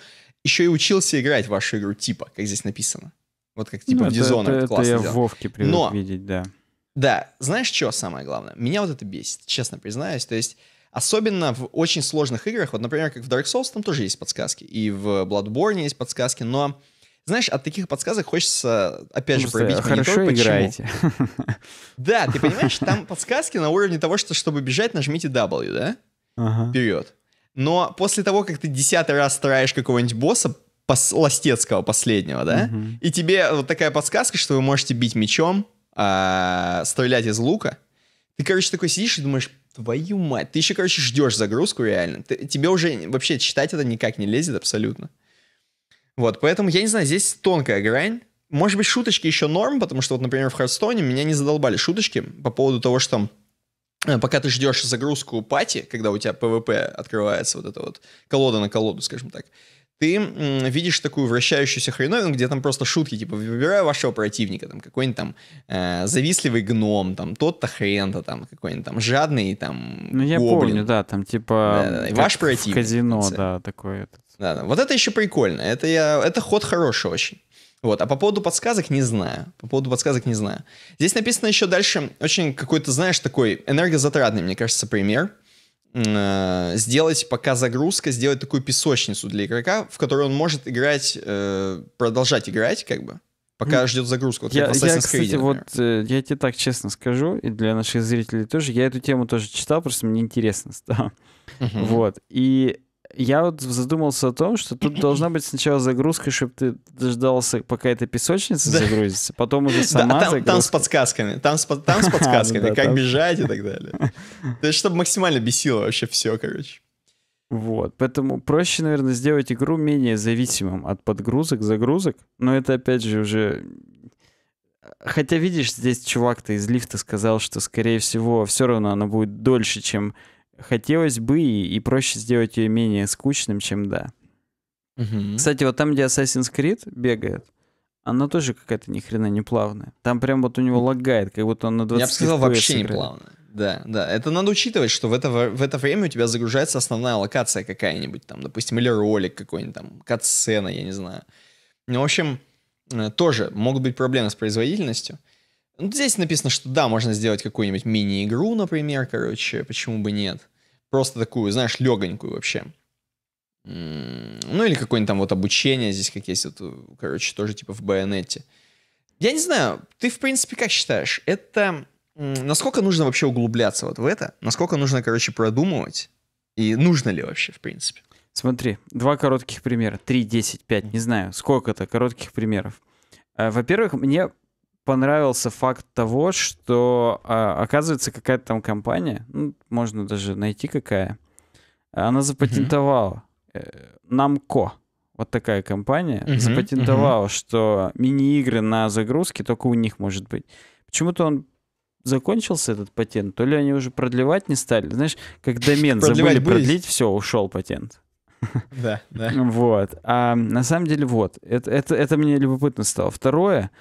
еще и учился играть в вашу игру типа, как здесь написано. Вот как типа ну, в Dishonored это, классно это я в Вовке привык Но, видеть, да. Да, знаешь, что самое главное? Меня вот это бесит, честно признаюсь. То есть, особенно в очень сложных играх, вот, например, как в Dark Souls, там тоже есть подсказки, и в Bloodborne есть подсказки, но знаешь, от таких подсказок хочется, опять же, пробить хорошо монитор. Хорошо играете. Да, ты понимаешь, там подсказки на уровне того, что чтобы бежать, нажмите W, да? Ага. Вперед. Но после того, как ты десятый раз стараешь какого-нибудь босса, пос ластецкого последнего, да, угу. и тебе вот такая подсказка, что вы можете бить мечом, а, стрелять из лука, ты, короче, такой сидишь и думаешь, твою мать, ты еще, короче, ждешь загрузку реально. Ты, тебе уже вообще читать это никак не лезет абсолютно. Вот, поэтому, я не знаю, здесь тонкая грань. Может быть, шуточки еще норм, потому что, вот, например, в Хардстоуне меня не задолбали шуточки по поводу того, что там Э, пока ты ждешь загрузку пати, когда у тебя PvP открывается вот эта вот колода на колоду, скажем так, ты видишь такую вращающуюся хреновину, где там просто шутки, типа, выбираю вашего противника, там, какой-нибудь там э, завистливый гном, там, тот-то хрен-то, там, какой-нибудь там жадный, там, Ну, я гоблин. помню, да, там, типа, ваш противник. казино, да, такой. Этот. Да, да, вот это еще прикольно, это, я, это ход хороший очень. Вот. А по поводу подсказок не знаю. По поводу подсказок не знаю. Здесь написано еще дальше очень какой-то, знаешь, такой энергозатратный, мне кажется, пример. Э, сделать, пока загрузка, сделать такую песочницу для игрока, в которой он может играть, э, продолжать играть, как бы, пока mm. ждет загрузку. Вот я, я, кстати, Creed, вот э, я тебе так честно скажу, и для наших зрителей тоже, я эту тему тоже читал, просто мне интересно стало. Uh-huh. Вот. И я вот задумался о том, что тут должна быть сначала загрузка, чтобы ты дождался, пока эта песочница загрузится, потом уже сама да, там, там с подсказками, там с, там с подсказками, как бежать и так далее. То есть, чтобы максимально бесило вообще все, короче. Вот, поэтому проще, наверное, сделать игру менее зависимым от подгрузок, загрузок, но это, опять же, уже... Хотя, видишь, здесь чувак-то из лифта сказал, что, скорее всего, все равно она будет дольше, чем хотелось бы и, и проще сделать ее менее скучным, чем да. Угу. Кстати, вот там, где Assassin's Creed бегает, она тоже какая-то ни хрена не плавная. Там прям вот у него лагает, как будто он на 20 Я бы сказал, вообще играет. не плавная. Да, да. Это надо учитывать, что в это, в это время у тебя загружается основная локация какая-нибудь там, допустим, или ролик какой-нибудь там, катсцена, я не знаю. Ну, в общем, э, тоже могут быть проблемы с производительностью. Ну, здесь написано, что да, можно сделать какую-нибудь мини-игру, например, короче, почему бы нет. Просто такую, знаешь, легонькую вообще. Ну или какое-нибудь там вот обучение здесь как есть, вот, короче, тоже типа в байонете. Я не знаю, ты в принципе как считаешь, это насколько нужно вообще углубляться вот в это? Насколько нужно, короче, продумывать? И нужно ли вообще, в принципе? Смотри, два коротких примера. три, десять, пять, не знаю, сколько-то коротких примеров. Э, во-первых, мне понравился факт того, что а, оказывается какая-то там компания, ну, можно даже найти какая, она запатентовала э, mm-hmm. Намко, вот такая компания, mm-hmm. запатентовала, mm-hmm. что мини-игры на загрузке только у них может быть. Почему-то он закончился этот патент, то ли они уже продлевать не стали. Знаешь, как домен забыли продлить, все, ушел патент. Да, да. Вот. А на самом деле вот, это, это, это мне любопытно стало. Второе,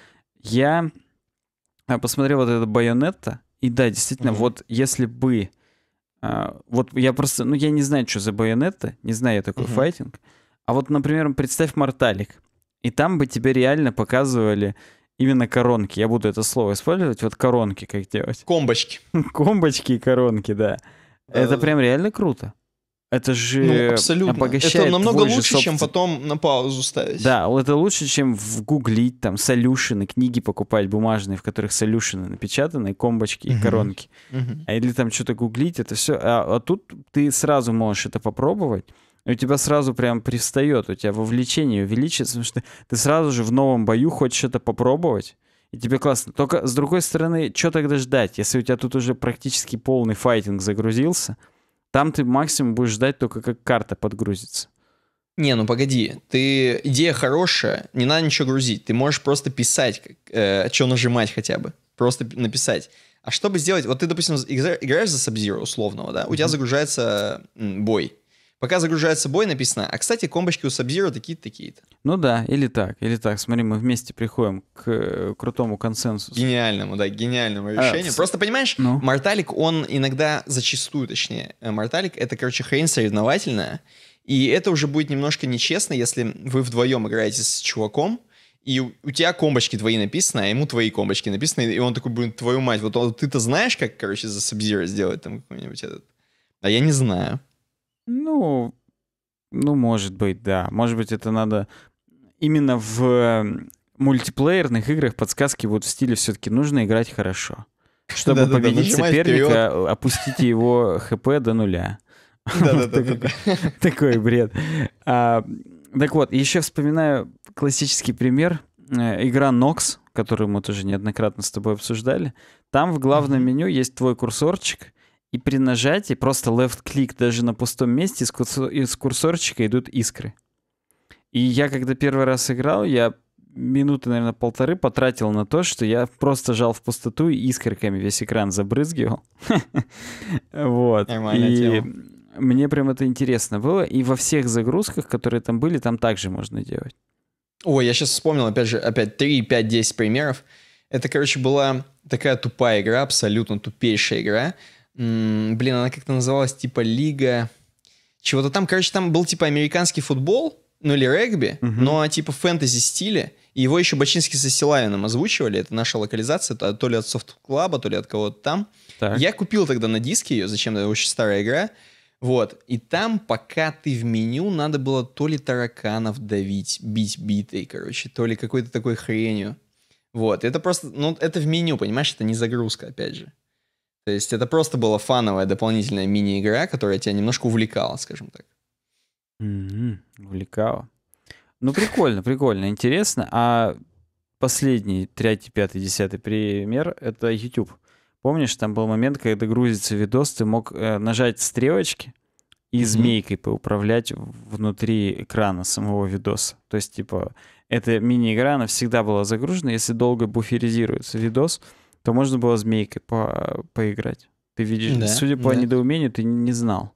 я а, посмотрел вот это Байонетта, и да, действительно, mm-hmm. вот если бы... А, вот я просто... Ну, я не знаю, что за Байонетта, не знаю я такой mm-hmm. файтинг. А вот, например, представь Морталик. И там бы тебе реально показывали именно коронки. Я буду это слово использовать. Вот коронки как делать. Комбочки. Комбочки и коронки, да. Это э, прям реально круто. Это же ну, абсолютно. обогащает Это намного лучше, собствен... чем потом на паузу ставить. Да, это лучше, чем в гуглить, там, солюшины, книги покупать бумажные, в которых солюшины напечатаны, комбочки uh-huh. и коронки. Uh-huh. А или там что-то гуглить, это все. А, а тут ты сразу можешь это попробовать, и у тебя сразу прям пристает, у тебя вовлечение увеличится, потому что ты сразу же в новом бою хочешь это попробовать, и тебе классно. Только, с другой стороны, что тогда ждать, если у тебя тут уже практически полный файтинг загрузился — там ты максимум будешь ждать только как карта подгрузится. Не, ну погоди, ты идея хорошая, не надо ничего грузить, ты можешь просто писать, как, э, что нажимать хотя бы, просто написать. А чтобы сделать, вот ты, допустим, играешь за Sub-Zero условного, да, у mm-hmm. тебя загружается бой. Пока загружается бой, написано, а, кстати, комбочки у Сабзира такие-то, такие-то. Ну да, или так, или так. Смотри, мы вместе приходим к э, крутому консенсусу. Гениальному, да, гениальному а, решению. А, Просто, понимаешь, ну? Морталик, он иногда, зачастую, точнее, э, Марталик это, короче, хрень соревновательная, и это уже будет немножко нечестно, если вы вдвоем играете с чуваком, и у тебя комбочки твои написаны, а ему твои комбочки написаны, и он такой, блин, твою мать, вот он, ты-то знаешь, как, короче, за Сабзира сделать там какой-нибудь этот? А я не знаю. Ну, ну, может быть, да. Может быть, это надо именно в эм, мультиплеерных играх подсказки вот в стиле все-таки нужно играть хорошо. Чтобы да, победить да, да, соперника, вперед. Э, опустите его хп до нуля. Такой бред. А, так вот, еще вспоминаю классический пример. Э, игра Nox, которую мы тоже неоднократно с тобой обсуждали. Там в главном меню есть твой курсорчик, и при нажатии просто left-click даже на пустом месте из, курсор, из курсорчика идут искры. И я когда первый раз играл, я минуты, наверное, полторы потратил на то, что я просто жал в пустоту и искорками весь экран забрызгивал. Вот. И мне прям это интересно было. И во всех загрузках, которые там были, там также можно делать. Ой, я сейчас вспомнил, опять же, опять 3, 5, 10 примеров. Это, короче, была такая тупая игра, абсолютно тупейшая игра блин, она как-то называлась типа Лига чего-то там. Короче, там был типа американский футбол, ну или регби, угу. но типа фэнтези стиле. И его еще Бачинский со Силавиным озвучивали. Это наша локализация, то, то ли от Софт Клаба, то ли от кого-то там. Так. Я купил тогда на диске ее, зачем Это очень старая игра. Вот. И там, пока ты в меню, надо было то ли тараканов давить, бить битой, короче, то ли какой-то такой хренью. Вот. Это просто, ну, это в меню, понимаешь, это не загрузка, опять же. То есть это просто была фановая дополнительная мини-игра, которая тебя немножко увлекала, скажем так. Mm-hmm. Увлекала. Ну, прикольно, прикольно, интересно. А последний, третий, пятый, десятый пример — это YouTube. Помнишь, там был момент, когда грузится видос, ты мог э, нажать стрелочки и mm-hmm. змейкой поуправлять внутри экрана самого видоса. То есть, типа, эта мини-игра, она всегда была загружена. Если долго буферизируется видос, то можно было змейкой по поиграть. Ты видишь, да, судя по да. недоумению, ты не знал.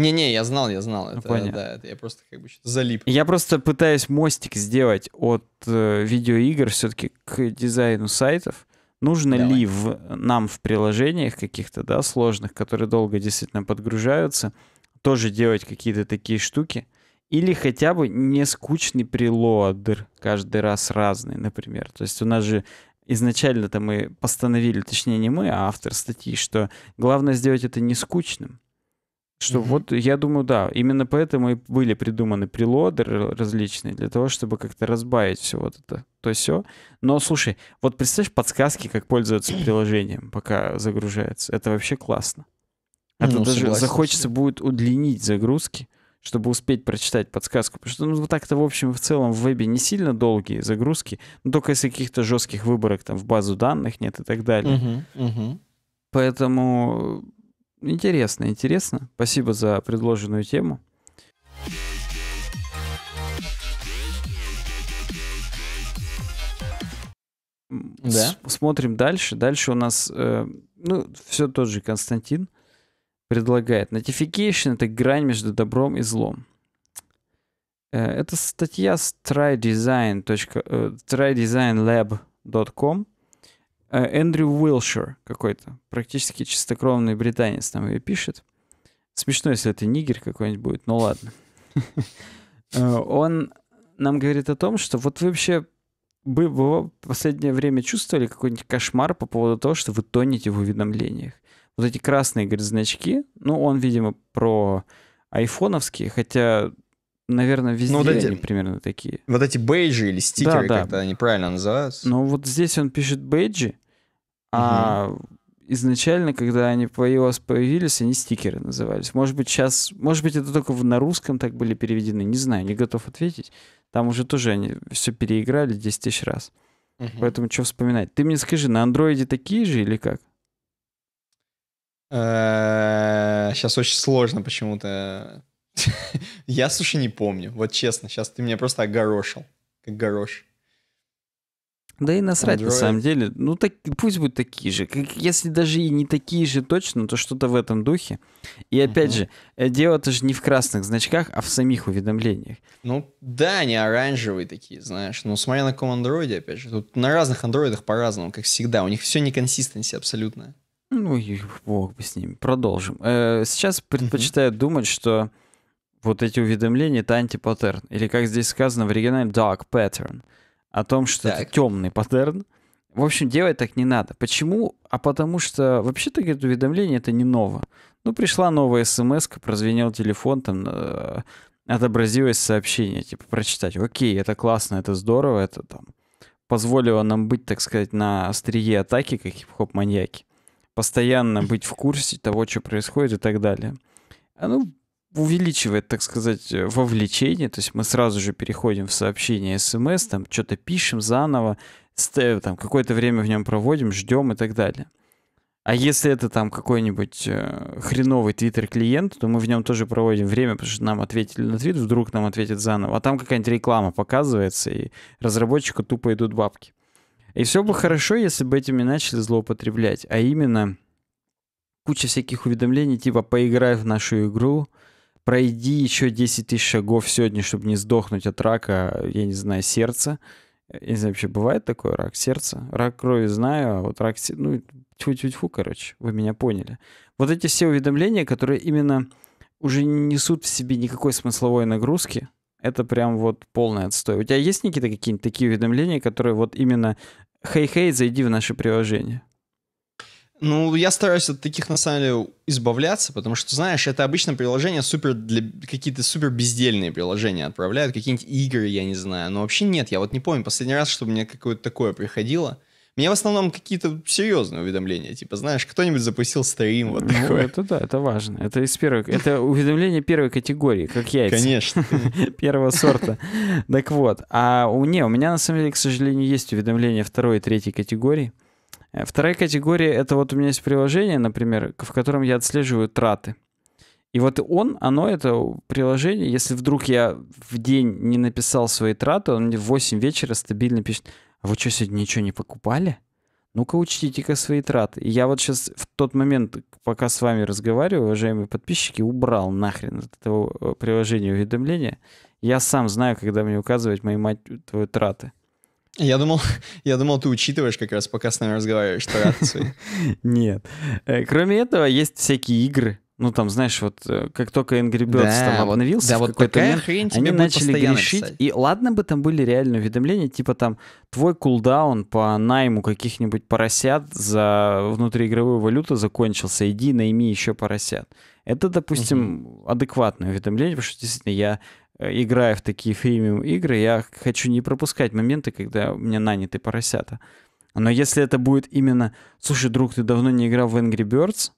Не-не, я знал, я знал. Ну, это, понятно. да, это я просто как бы что-то залип. Я просто пытаюсь мостик сделать от э, видеоигр все-таки к дизайну сайтов. Нужно Давай. ли в, нам в приложениях каких-то, да, сложных, которые долго действительно подгружаются, тоже делать какие-то такие штуки? Или хотя бы не скучный прелодер каждый раз разный, например. То есть у нас же изначально-то мы постановили, точнее не мы, а автор статьи, что главное сделать это не скучным. Что mm-hmm. вот, я думаю, да, именно поэтому и были придуманы прилоды различные, для того, чтобы как-то разбавить все вот это, то все. Но слушай, вот представь подсказки, как пользоваться приложением, пока загружается. Это вообще классно. Это ну, даже согласен, захочется будет удлинить загрузки чтобы успеть прочитать подсказку. Потому что, ну, вот так-то, в общем, в целом в вебе не сильно долгие загрузки, ну, только если каких-то жестких выборок там в базу данных нет и так далее. Угу, угу. Поэтому э, интересно, интересно. Спасибо за предложенную тему. Да. С- смотрим дальше. Дальше у нас, э, ну, все тот же Константин. Э, предлагает. Notification — это грань между добром и злом. Э, это статья с trydesign. Э, trydesignlab.com. Э, Эндрю Уилшер какой-то, практически чистокровный британец там ее пишет. Смешно, если это нигер какой-нибудь будет, ну ладно. Он нам говорит о том, что вот вы вообще вы в последнее время чувствовали какой-нибудь кошмар по поводу того, что вы тонете в уведомлениях? вот эти красные, говорит, значки, ну, он, видимо, про айфоновские, хотя, наверное, везде ну, вот эти, они примерно такие. Вот эти бейджи или стикеры, да, да. как-то они правильно называются. Но ну, вот здесь он пишет бейджи, а угу. изначально, когда они появились, появились, они стикеры назывались. Может быть, сейчас, может быть, это только на русском так были переведены, не знаю, не готов ответить. Там уже тоже они все переиграли 10 тысяч раз. Угу. Поэтому что вспоминать? Ты мне скажи, на андроиде такие же или как? Сейчас э, очень сложно почему-то. Я суши не помню, вот честно. Сейчас ты меня просто огорошил, как горош. Да и насрать Android. на самом деле. Ну так пусть будут такие же. Как, если даже и не такие же точно, то что-то в этом духе. И опять угу. же, э, дело-то же не в красных значках, а в самих уведомлениях. Ну да, они оранжевые такие, знаешь. Но смотря на каком андроиде, опять же. Тут на разных андроидах по-разному, как всегда. У них все неконсистенси абсолютно. Ну и бог бы с ними. Продолжим. Э, сейчас предпочитаю думать, что вот эти уведомления — это антипаттерн. Или, как здесь сказано в оригинале, dark pattern. О том, что так. это темный паттерн. В общем, делать так не надо. Почему? А потому что вообще-то, говорит, уведомление — это не ново. Ну, пришла новая смс прозвенел телефон, там э, отобразилось сообщение, типа, прочитать. Окей, это классно, это здорово, это там позволило нам быть, так сказать, на острие атаки, как хип-хоп-маньяки постоянно быть в курсе того, что происходит и так далее. Оно увеличивает, так сказать, э, вовлечение, то есть мы сразу же переходим в сообщение смс, там что-то пишем заново, э, там какое-то время в нем проводим, ждем и так далее. А если это там какой-нибудь э, хреновый твиттер-клиент, то мы в нем тоже проводим время, потому что нам ответили на твит, вдруг нам ответят заново. А там какая-нибудь реклама показывается, и разработчику тупо идут бабки. И все бы хорошо, если бы этими начали злоупотреблять. А именно, куча всяких уведомлений, типа «поиграй в нашу игру», «пройди еще 10 тысяч шагов сегодня, чтобы не сдохнуть от рака, я не знаю, сердца». Я не знаю, вообще бывает такое рак сердца? Рак крови знаю, а вот рак сердца... Ну, тьфу-тьфу-тьфу, короче, вы меня поняли. Вот эти все уведомления, которые именно уже не несут в себе никакой смысловой нагрузки, это прям вот полный отстой. У тебя есть, некие-то какие-нибудь такие уведомления, которые вот именно «Хей-хей, зайди в наше приложение»? Ну, я стараюсь от таких, на самом деле, избавляться, потому что, знаешь, это обычно приложения супер для... Какие-то супер бездельные приложения отправляют, какие-нибудь игры, я не знаю. Но вообще нет, я вот не помню последний раз, чтобы мне какое-то такое приходило. Мне в основном какие-то серьезные уведомления, типа, знаешь, кто-нибудь запустил стрим, вот ну, такое. Это да, это важно. Это из первой, это уведомление первой категории, как яйца. Конечно. Первого сорта. Так вот, а у не, у меня на самом деле, к сожалению, есть уведомления второй и третьей категории. Э, вторая категория — это вот у меня есть приложение, например, в котором я отслеживаю траты. И вот он, оно, это приложение, если вдруг я в день не написал свои траты, он мне в 8 вечера стабильно пишет, а вы что, сегодня ничего не покупали? Ну-ка учтите-ка свои траты. Я вот сейчас в тот момент, пока с вами разговариваю, уважаемые подписчики, убрал нахрен от этого э, приложения уведомления. Я сам знаю, когда мне указывать мои мать твои траты. Я думал, я думал, ты учитываешь как раз, пока с нами разговариваешь траты свои. Нет. Э, кроме этого, есть всякие игры, ну там, знаешь, вот э, как только Angry Birds да, там обновился, да, вот такая момент, хрень они начали грешить. Писать. И ладно бы там были реальные уведомления, типа там твой кулдаун по найму каких-нибудь поросят за внутриигровую валюту закончился, иди найми еще поросят. Это, допустим, угу. адекватное уведомление, потому что действительно я э, играя в такие фримиум игры, я хочу не пропускать моменты, когда у меня наняты поросята. Но если это будет именно, слушай, друг, ты давно не играл в Angry Birds,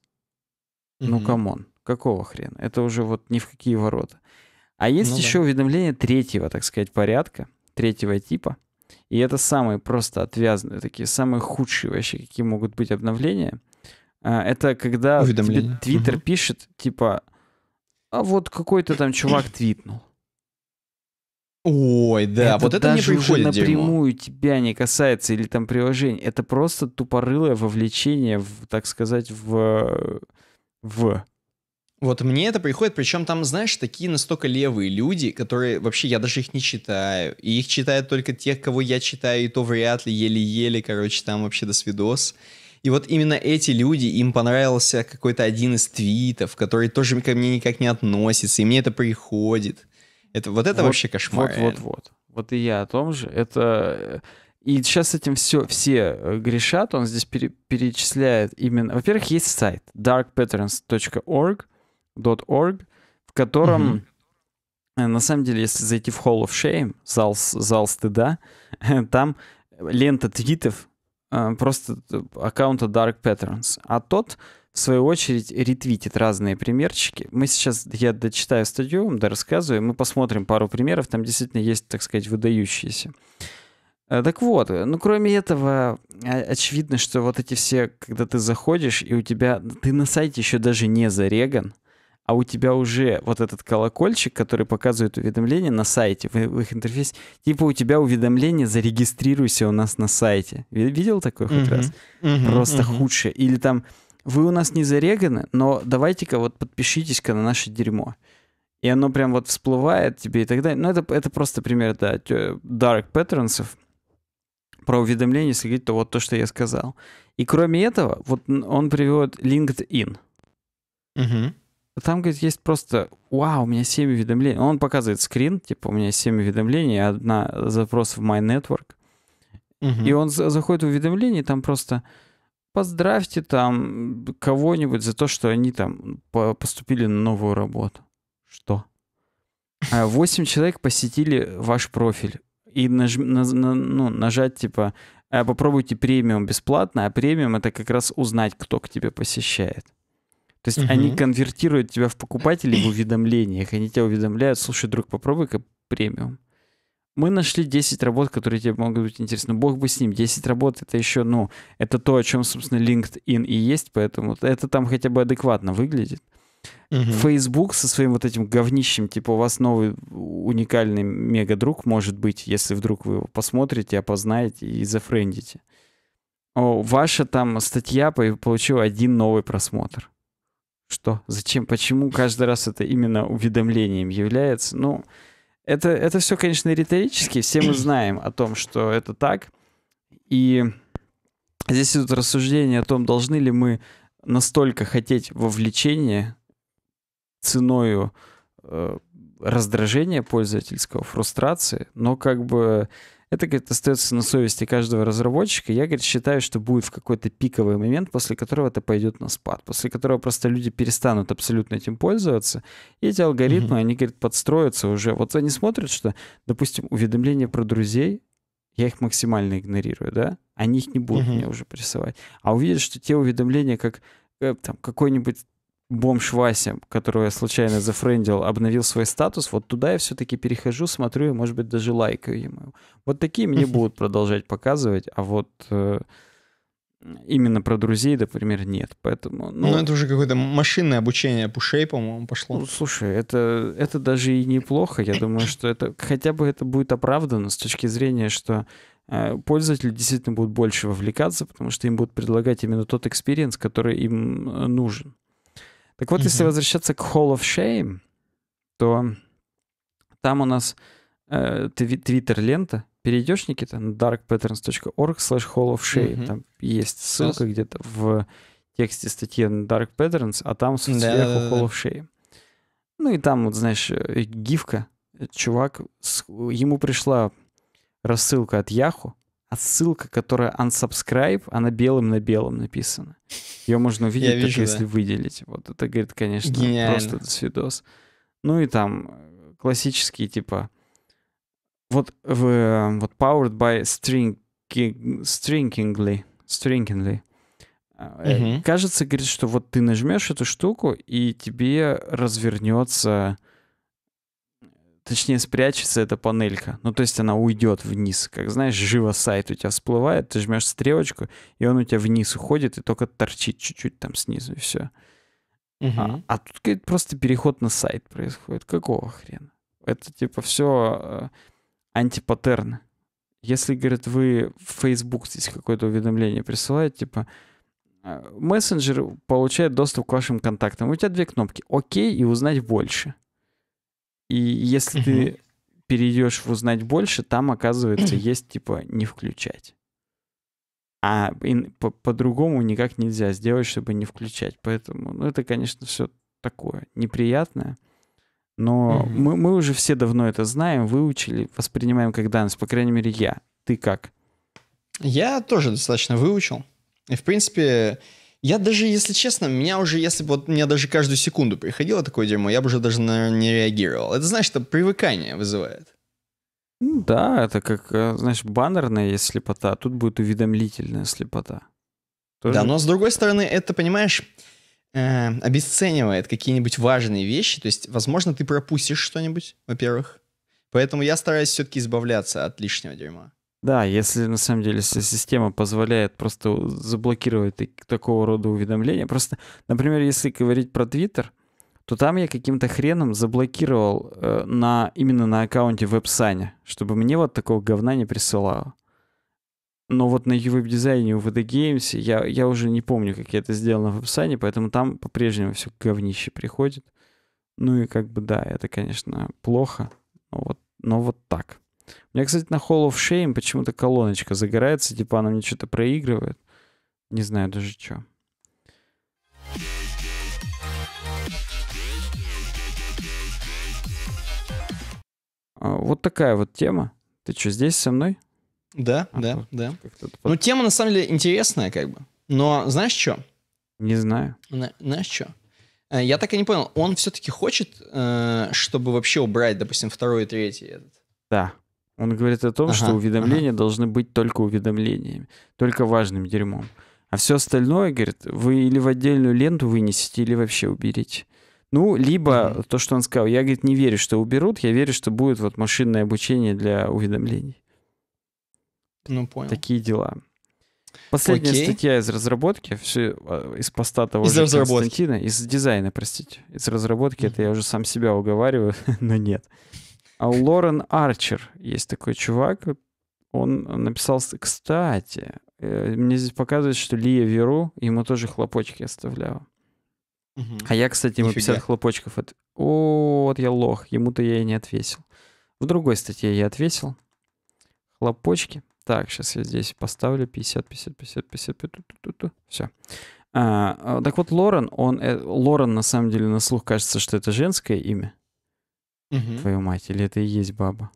Mm-hmm. Ну, камон, какого хрена? Это уже вот ни в какие ворота. А есть ну, еще да. уведомления третьего, так сказать, порядка, третьего типа. И это самые просто отвязные, такие самые худшие вообще, какие могут быть обновления. А, это когда тебе Твиттер угу. пишет, типа, а вот какой-то там чувак твитнул. Ой, да, это вот это даже не приходит уже напрямую дерьмо. тебя не касается или там приложение. Это просто тупорылое вовлечение, в, так сказать, в в вот мне это приходит, причем там, знаешь, такие настолько левые люди, которые вообще я даже их не читаю. И их читают только тех, кого я читаю, и то вряд ли, еле-еле, короче, там вообще до свидос. И вот именно эти люди, им понравился какой-то один из твитов, который тоже ко мне никак не относится, и мне это приходит. Это, вот это вот, вообще кошмар. Вот-вот-вот. Вот и я о том же. Это э, и сейчас этим все, все э, грешат. Он здесь пере, перечисляет именно... Во-первых, есть сайт darkpatterns.org, .org, в котором... Mm-hmm. На самом деле, если зайти в Hall of Shame, зал, зал стыда, там лента твитов э, просто аккаунта Dark Patterns. А тот, в свою очередь, ретвитит разные примерчики. Мы сейчас, я дочитаю статью, да рассказываю, мы посмотрим пару примеров, там действительно есть, так сказать, выдающиеся. Uh, Э, так вот, э, ну кроме этого, очевидно, что вот эти все, когда ты заходишь, и у тебя, ты на сайте еще даже не зареган, а у тебя уже вот этот колокольчик, который показывает уведомления на сайте, в, в их интерфейсе, типа у тебя уведомление «Зарегистрируйся у нас на сайте». Видел такой хоть mm-hmm. раз? Mm-hmm. Просто mm-hmm. худшее. Или там «Вы у нас не зареганы, но давайте-ка вот подпишитесь-ка на наше дерьмо». И оно прям вот всплывает тебе и так далее. Ну, это, это просто пример, да, dark patterns, про уведомления, следить то вот то, что я сказал. И кроме этого, вот он приводит LinkedIn. Угу. Там, говорит, есть просто, вау, у меня 7 уведомлений. Он показывает скрин, типа, у меня 7 уведомлений, одна запрос в My Network. Угу. И он заходит в уведомления, там просто поздравьте там кого-нибудь за то, что они там поступили на новую работу. Что? А восемь человек посетили ваш профиль и наж, на, на, ну, нажать типа «А, попробуйте премиум бесплатно, а премиум это как раз узнать, кто к тебе посещает. То есть угу. они конвертируют тебя в покупателей в уведомлениях, они тебя уведомляют, слушай, друг, попробуй-ка премиум. Мы нашли 10 работ, которые тебе могут быть интересны. Бог бы с ним, 10 работ это еще, ну, это то, о чем, собственно, LinkedIn и есть, поэтому это там хотя бы адекватно выглядит. Угу. Facebook со своим вот этим говнищем, типа у вас новый уникальный мега-друг может быть, если вдруг вы его посмотрите, опознаете и зафрендите. О, ваша там статья получила один новый просмотр. Что? Зачем? Почему каждый раз это именно уведомлением является? Ну, это, это все, конечно, риторически. Все мы знаем о том, что это так. И здесь идут рассуждения о том, должны ли мы настолько хотеть вовлечения ценою э, раздражения пользовательского, фрустрации, но как бы это, говорит, остается на совести каждого разработчика. Я, говорит, считаю, что будет в какой-то пиковый момент, после которого это пойдет на спад, после которого просто люди перестанут абсолютно этим пользоваться. И эти алгоритмы, mm-hmm. они, говорит, подстроятся уже. Вот они смотрят, что, допустим, уведомления про друзей я их максимально игнорирую, да, они их не будут uh-huh. мне уже присылать. А увидят, что те уведомления, как э, там какой-нибудь бомж Вася, которого я случайно зафрендил, обновил свой статус, вот туда я все-таки перехожу, смотрю и, может быть, даже лайкаю ему. Вот такие мне будут продолжать показывать, а вот э, именно про друзей, например, нет. Поэтому, ну, ну это уже какое-то машинное обучение пушей, по-моему, пошло. Ну, слушай, это, это даже и неплохо. Я думаю, что это хотя бы это будет оправдано с точки зрения, что э, пользователи действительно будут больше вовлекаться, потому что им будут предлагать именно тот экспириенс, который им э, нужен. Так вот, mm-hmm. если возвращаться к Hall of Shame, то там у нас э, твиттер-лента. Перейдешь, Никита, на darkpatterns.org slash hall of shame. Mm-hmm. Там есть ссылка yes. где-то в тексте статьи на Dark Patterns, а там в соцсетях Hall of Shame. Ну и там, вот знаешь, э, гифка, чувак, ему пришла рассылка от Яху, а ссылка, которая unsubscribe, она белым на белом написана. Ее можно увидеть, Я вижу, только да. если выделить. Вот это, говорит, конечно, Гениально. просто этот свидос. Ну и там э, классические типа... Вот, в, э, вот powered by stringing stringingly. stringingly. Угу. Кажется, говорит, что вот ты нажмешь эту штуку, и тебе развернется точнее спрячется эта панелька. Ну, то есть она уйдет вниз. Как знаешь, живо сайт у тебя всплывает, ты жмешь стрелочку, и он у тебя вниз уходит, и только торчит чуть-чуть там снизу, и все. Угу. А, а тут говорит, просто переход на сайт происходит. Какого хрена? Это типа все э, антипаттерны. Если, говорит, вы в Facebook здесь какое-то уведомление присылаете, типа э, мессенджер получает доступ к вашим контактам. У тебя две кнопки «Ок» и «Узнать больше». И если ты перейдешь в узнать больше, там, оказывается, есть типа не включать. А по-другому по никак нельзя сделать, чтобы не включать. Поэтому, ну, это, конечно, все такое неприятное. Но mm мы, мы уже все давно это знаем, выучили, воспринимаем как данность. По крайней мере, я. Ты как? Я тоже достаточно выучил. И, в принципе, я даже, если честно, меня уже, если бы вот мне даже каждую секунду приходило такое дерьмо, я бы уже даже, наверное, не реагировал. Это, знаешь, это привыкание вызывает. Да, это как, э, знаешь, баннерная слепота, а тут будет уведомительная слепота. Тоже... Да, но с другой стороны, это, понимаешь, э, обесценивает какие-нибудь важные вещи. То есть, возможно, ты пропустишь что-нибудь, во-первых. Поэтому я стараюсь все-таки избавляться от лишнего дерьма. Да, если на самом деле если система позволяет просто заблокировать такого рода уведомления. Просто, например, если говорить про Twitter, то там я каким-то хреном заблокировал э, на, именно на аккаунте веб-саня, чтобы мне вот такого говна не присылало. Но вот на веб-дизайне в VD Games я, я уже не помню, как я это сделал на веб-сане, поэтому там по-прежнему все говнище приходит. Ну и как бы да, это, конечно, плохо, но вот, но вот так. У меня, кстати, на Hall of Shame почему-то колоночка загорается, типа она мне что-то проигрывает. Не знаю даже что. А, вот такая вот тема. Ты что, здесь со мной? Да, а да, да. Под... Ну, тема на самом деле интересная, как бы. Но знаешь что? Не знаю. На, знаешь что? Э, я так и не понял, он все-таки хочет, э, чтобы вообще убрать, допустим, второй и третий этот? Да. Он говорит о том, ага, что уведомления ага. должны быть только уведомлениями, только важным дерьмом. А все остальное, говорит, вы или в отдельную ленту вынесете, или вообще уберите. Ну, либо ага. то, что он сказал, я, говорит, не верю, что уберут, я верю, что будет вот машинное обучение для уведомлений. Ну, понял. Такие дела. Последняя Окей. статья из разработки, все а, из поста того из же разработки. Константина, из дизайна, простите, из разработки, mm-hmm. это я уже сам себя уговариваю, но нет. А Лорен Арчер есть такой чувак. Он написал, кстати, э, мне здесь показывает, что Лия Веру ему тоже хлопочки оставляла. Угу. А я, кстати, ему Нифига. хлопочков. От... О, вот я лох, ему-то я и не отвесил. В другой статье я отвесил. Хлопочки. Так, сейчас я здесь поставлю 50, 50, 50, 50, 50, 50. все. А, так вот, Лорен, он, э, Лорен на самом деле на слух кажется, что это женское имя. Угу. Твою мать, или это и есть баба?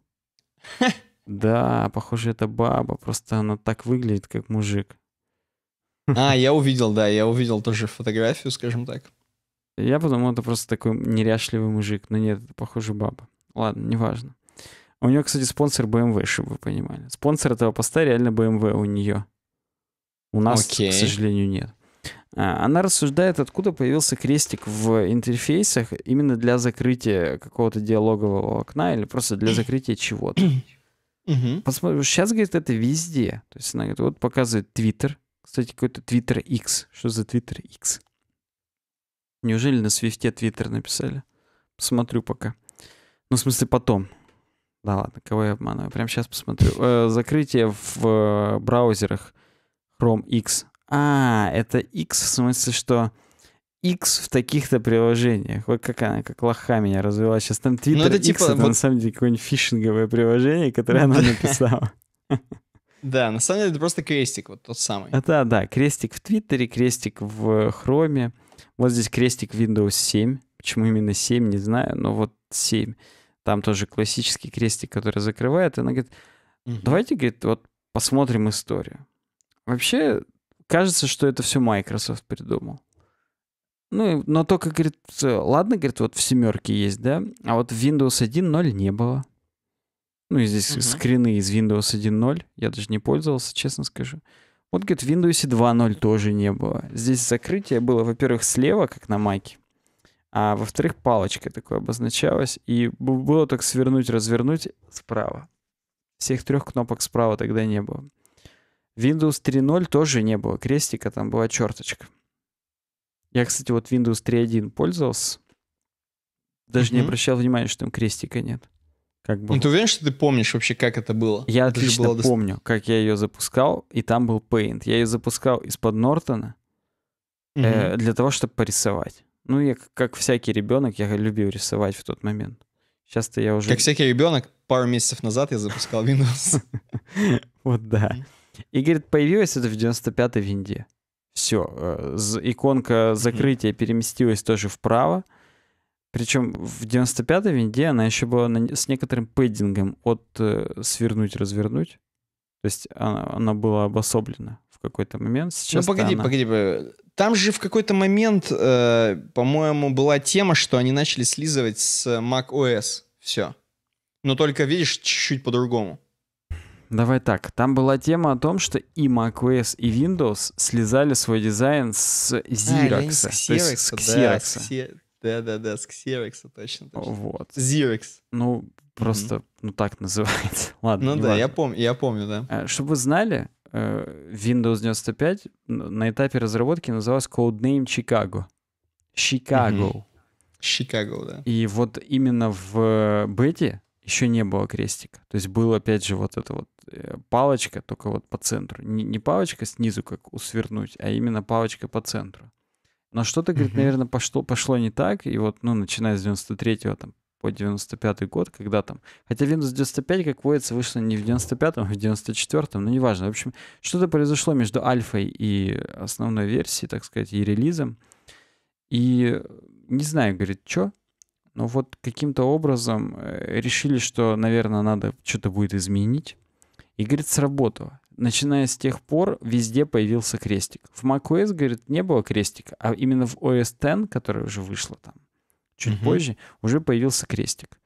Да, похоже, это баба, просто она так выглядит, как мужик. А, я увидел, да, я увидел тоже фотографию, скажем так. Я подумал, это просто такой неряшливый мужик, но нет, это, похоже, баба. Ладно, неважно. У нее, кстати, спонсор BMW, эм чтобы вы понимали. Спонсор этого поста реально BMW эм у нее. У нас, Окей. к сожалению, нет. А, она рассуждает, откуда появился крестик в интерфейсах именно для закрытия какого-то диалогового окна или просто для закрытия чего-то. Посмотрим, сейчас, говорит, это везде. То есть она говорит, вот показывает Twitter. Кстати, какой-то Twitter X. Что за Twitter X? Неужели на свифте Twitter написали? Посмотрю пока. Ну, в смысле, потом. Да ладно, кого я обманываю? Прям сейчас посмотрю. Э, закрытие в э, браузерах Chrome X а, это X в смысле, что X в таких-то приложениях. Вот как она, как лоха меня развела сейчас. Там Twitter ну, это, типа, это вот... на самом деле какое-нибудь фишинговое приложение, которое она написала. Да, на самом деле это просто крестик, вот тот самый. А, да, да, крестик в Твиттере, крестик в Хроме. Вот здесь крестик Windows 7. Почему именно 7, не знаю, но вот 7. Там тоже классический крестик, который закрывает. И она говорит, давайте, говорит, вот посмотрим историю. Вообще, кажется, что это все Microsoft придумал. Ну, но только, говорит, ладно, говорит, вот в семерке есть, да, а вот в Windows 1.0 не было. Ну, и здесь угу. скрины из Windows 1.0, я даже не пользовался, честно скажу. Вот, говорит, в Windows 2.0 тоже не было. Здесь закрытие было, во-первых, слева, как на Маке, а во-вторых, палочкой такое обозначалось, и было так свернуть, развернуть справа. Всех трех кнопок справа тогда не было. Windows 3.0 тоже не было крестика, там была черточка. Я, кстати, вот Windows 3.1 пользовался. Даже mm не обращал внимания, что там крестика нет. Как бы. Ну, ты уверен, что ты помнишь вообще, как это было? Я это отлично было... помню, как я ее запускал, и там был Paint. Я ее запускал из-под Нортона mm э, для того, чтобы порисовать. Ну, я как всякий ребенок, я любил рисовать в тот момент. Сейчас-то я уже... Как всякий ребенок, пару месяцев назад я запускал Windows. Вот да. И, говорит, появилось это в 95-й винде. Все, иконка закрытия переместилась тоже вправо. Причем в 95-й винде она еще была на, с некоторым пэддингом от э, свернуть, развернуть. То есть она, она была обособлена в какой-то момент. Сейчас ну погоди, она... погоди. Там же в какой-то момент, э, по-моему, была тема, что они начали слизывать с Mac OS все. Но только, видишь, чуть-чуть по-другому давай так. Там была тема о том, что и macOS, и Windows слезали свой дизайн с а, Xerox. А, с Xerox, есть с Xerox. Да, да, да, да, с Xerox, точно, точно. Вот. Xerox. Ну, просто, mm-hmm. ну так называется. Ладно, Ну да, важно. я помню, я помню, да. Э, чтобы вы знали, э, Windows 95 на этапе разработки называлась Codename Chicago. Chicago. Chicago, да. И вот именно в э, бете еще не было крестика. То есть был, опять же, вот эта вот э, палочка, только вот по центру. Не, не палочка снизу, как усвернуть, а именно палочка по центру. Но что-то, говорит, mm-hmm. наверное, пошло, пошло не так. И вот, ну, начиная с 93-го там, по 95 год, когда там... Хотя Windows 95, как водится, вышло не в 95-м, а в 94-м, но ну, неважно. В общем, что-то произошло между альфой и основной версией, так сказать, и релизом. И не знаю, говорит, что, но вот каким-то образом э, решили, что, наверное, надо что-то будет изменить. И, говорит, сработало. Начиная с тех пор везде появился крестик. В macOS, говорит, не было крестика, а именно в OS X, которая уже вышла там чуть mm-hmm. позже, уже появился крестик.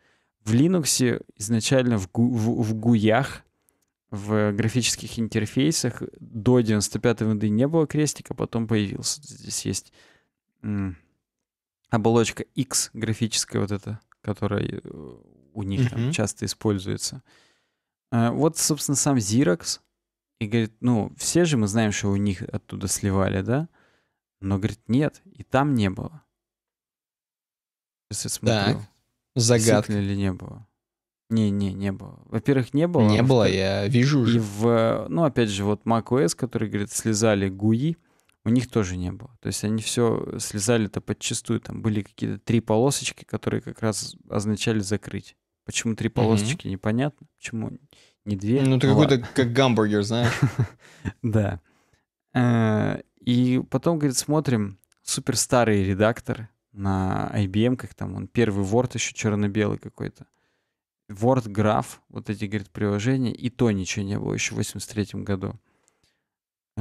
В Linux изначально в, гу- в, в гуях, в графических интерфейсах до 95-й винды не было крестика, потом появился. Здесь есть оболочка X графическая вот эта, которая э, у них mm-hmm. там часто используется. А, вот, собственно, сам Xerox. И говорит, ну, все же мы знаем, что у них оттуда сливали, да? Но, говорит, нет, и там не было. Сейчас я смотрю. Так, загадка. или не было? Не, не, не было. Во-первых, не было. А не было, я вижу уже. И в, э, ну, опять же, вот macOS, который, говорит, слезали GUI, у них тоже не было. То есть они все слезали-то подчастую. Там были какие-то три полосочки, которые как раз означали закрыть. Почему три полосочки, угу. непонятно. Почему не две? Ну, ты ну, какой-то как гамбургер, знаешь. Да. Э, и потом, говорит, смотрим супер старый редактор на IBM, как там он, первый Word еще черно-белый какой-то. Word, граф, вот эти, говорит, приложения, и то ничего не было еще в 83 году.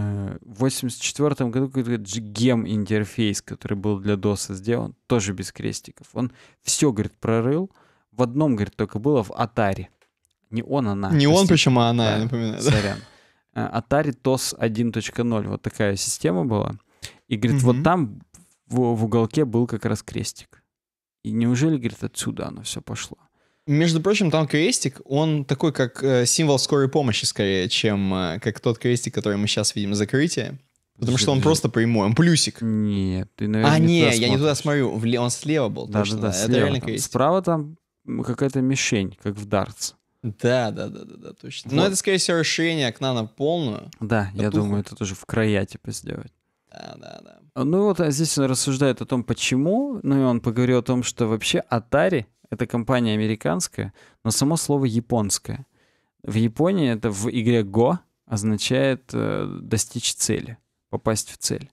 Э, в 84 году какой-то GEM интерфейс, который был для DOS сделан, тоже без крестиков. Он все, говорит, прорыл. В одном, говорит, только было в Atari. Не он, а она. Не он, причем, а она, да, я напоминаю. Сорян. Э, Atari TOS 1.0. Вот такая система была. И, говорит, угу. вот там в, в уголке был как раз крестик. И неужели, говорит, отсюда оно все пошло? Между прочим, там крестик, он такой, как э, символ скорой помощи, скорее, чем э, как тот крестик, который мы сейчас видим закрытие. Потому что он просто прямой, он плюсик. Нет, ты, наверное, А, не, не я смотришь. не туда смотрю. Вле... Он слева был, да, точно. Да, да, Это слева реально там. крестик. Справа там какая-то мишень, как в дартс. Да, да, да, да, да, точно. Вот. Но это, скорее всего, расширение окна на полную. Да, Катуху. я думаю, это тоже в края типа сделать. Да, да, да. Ну вот а здесь он рассуждает о том, почему, ну и он поговорил о том, что вообще Atari эта компания американская, но само слово японское. В Японии это в игре «го» означает э, достичь цели, попасть в цель.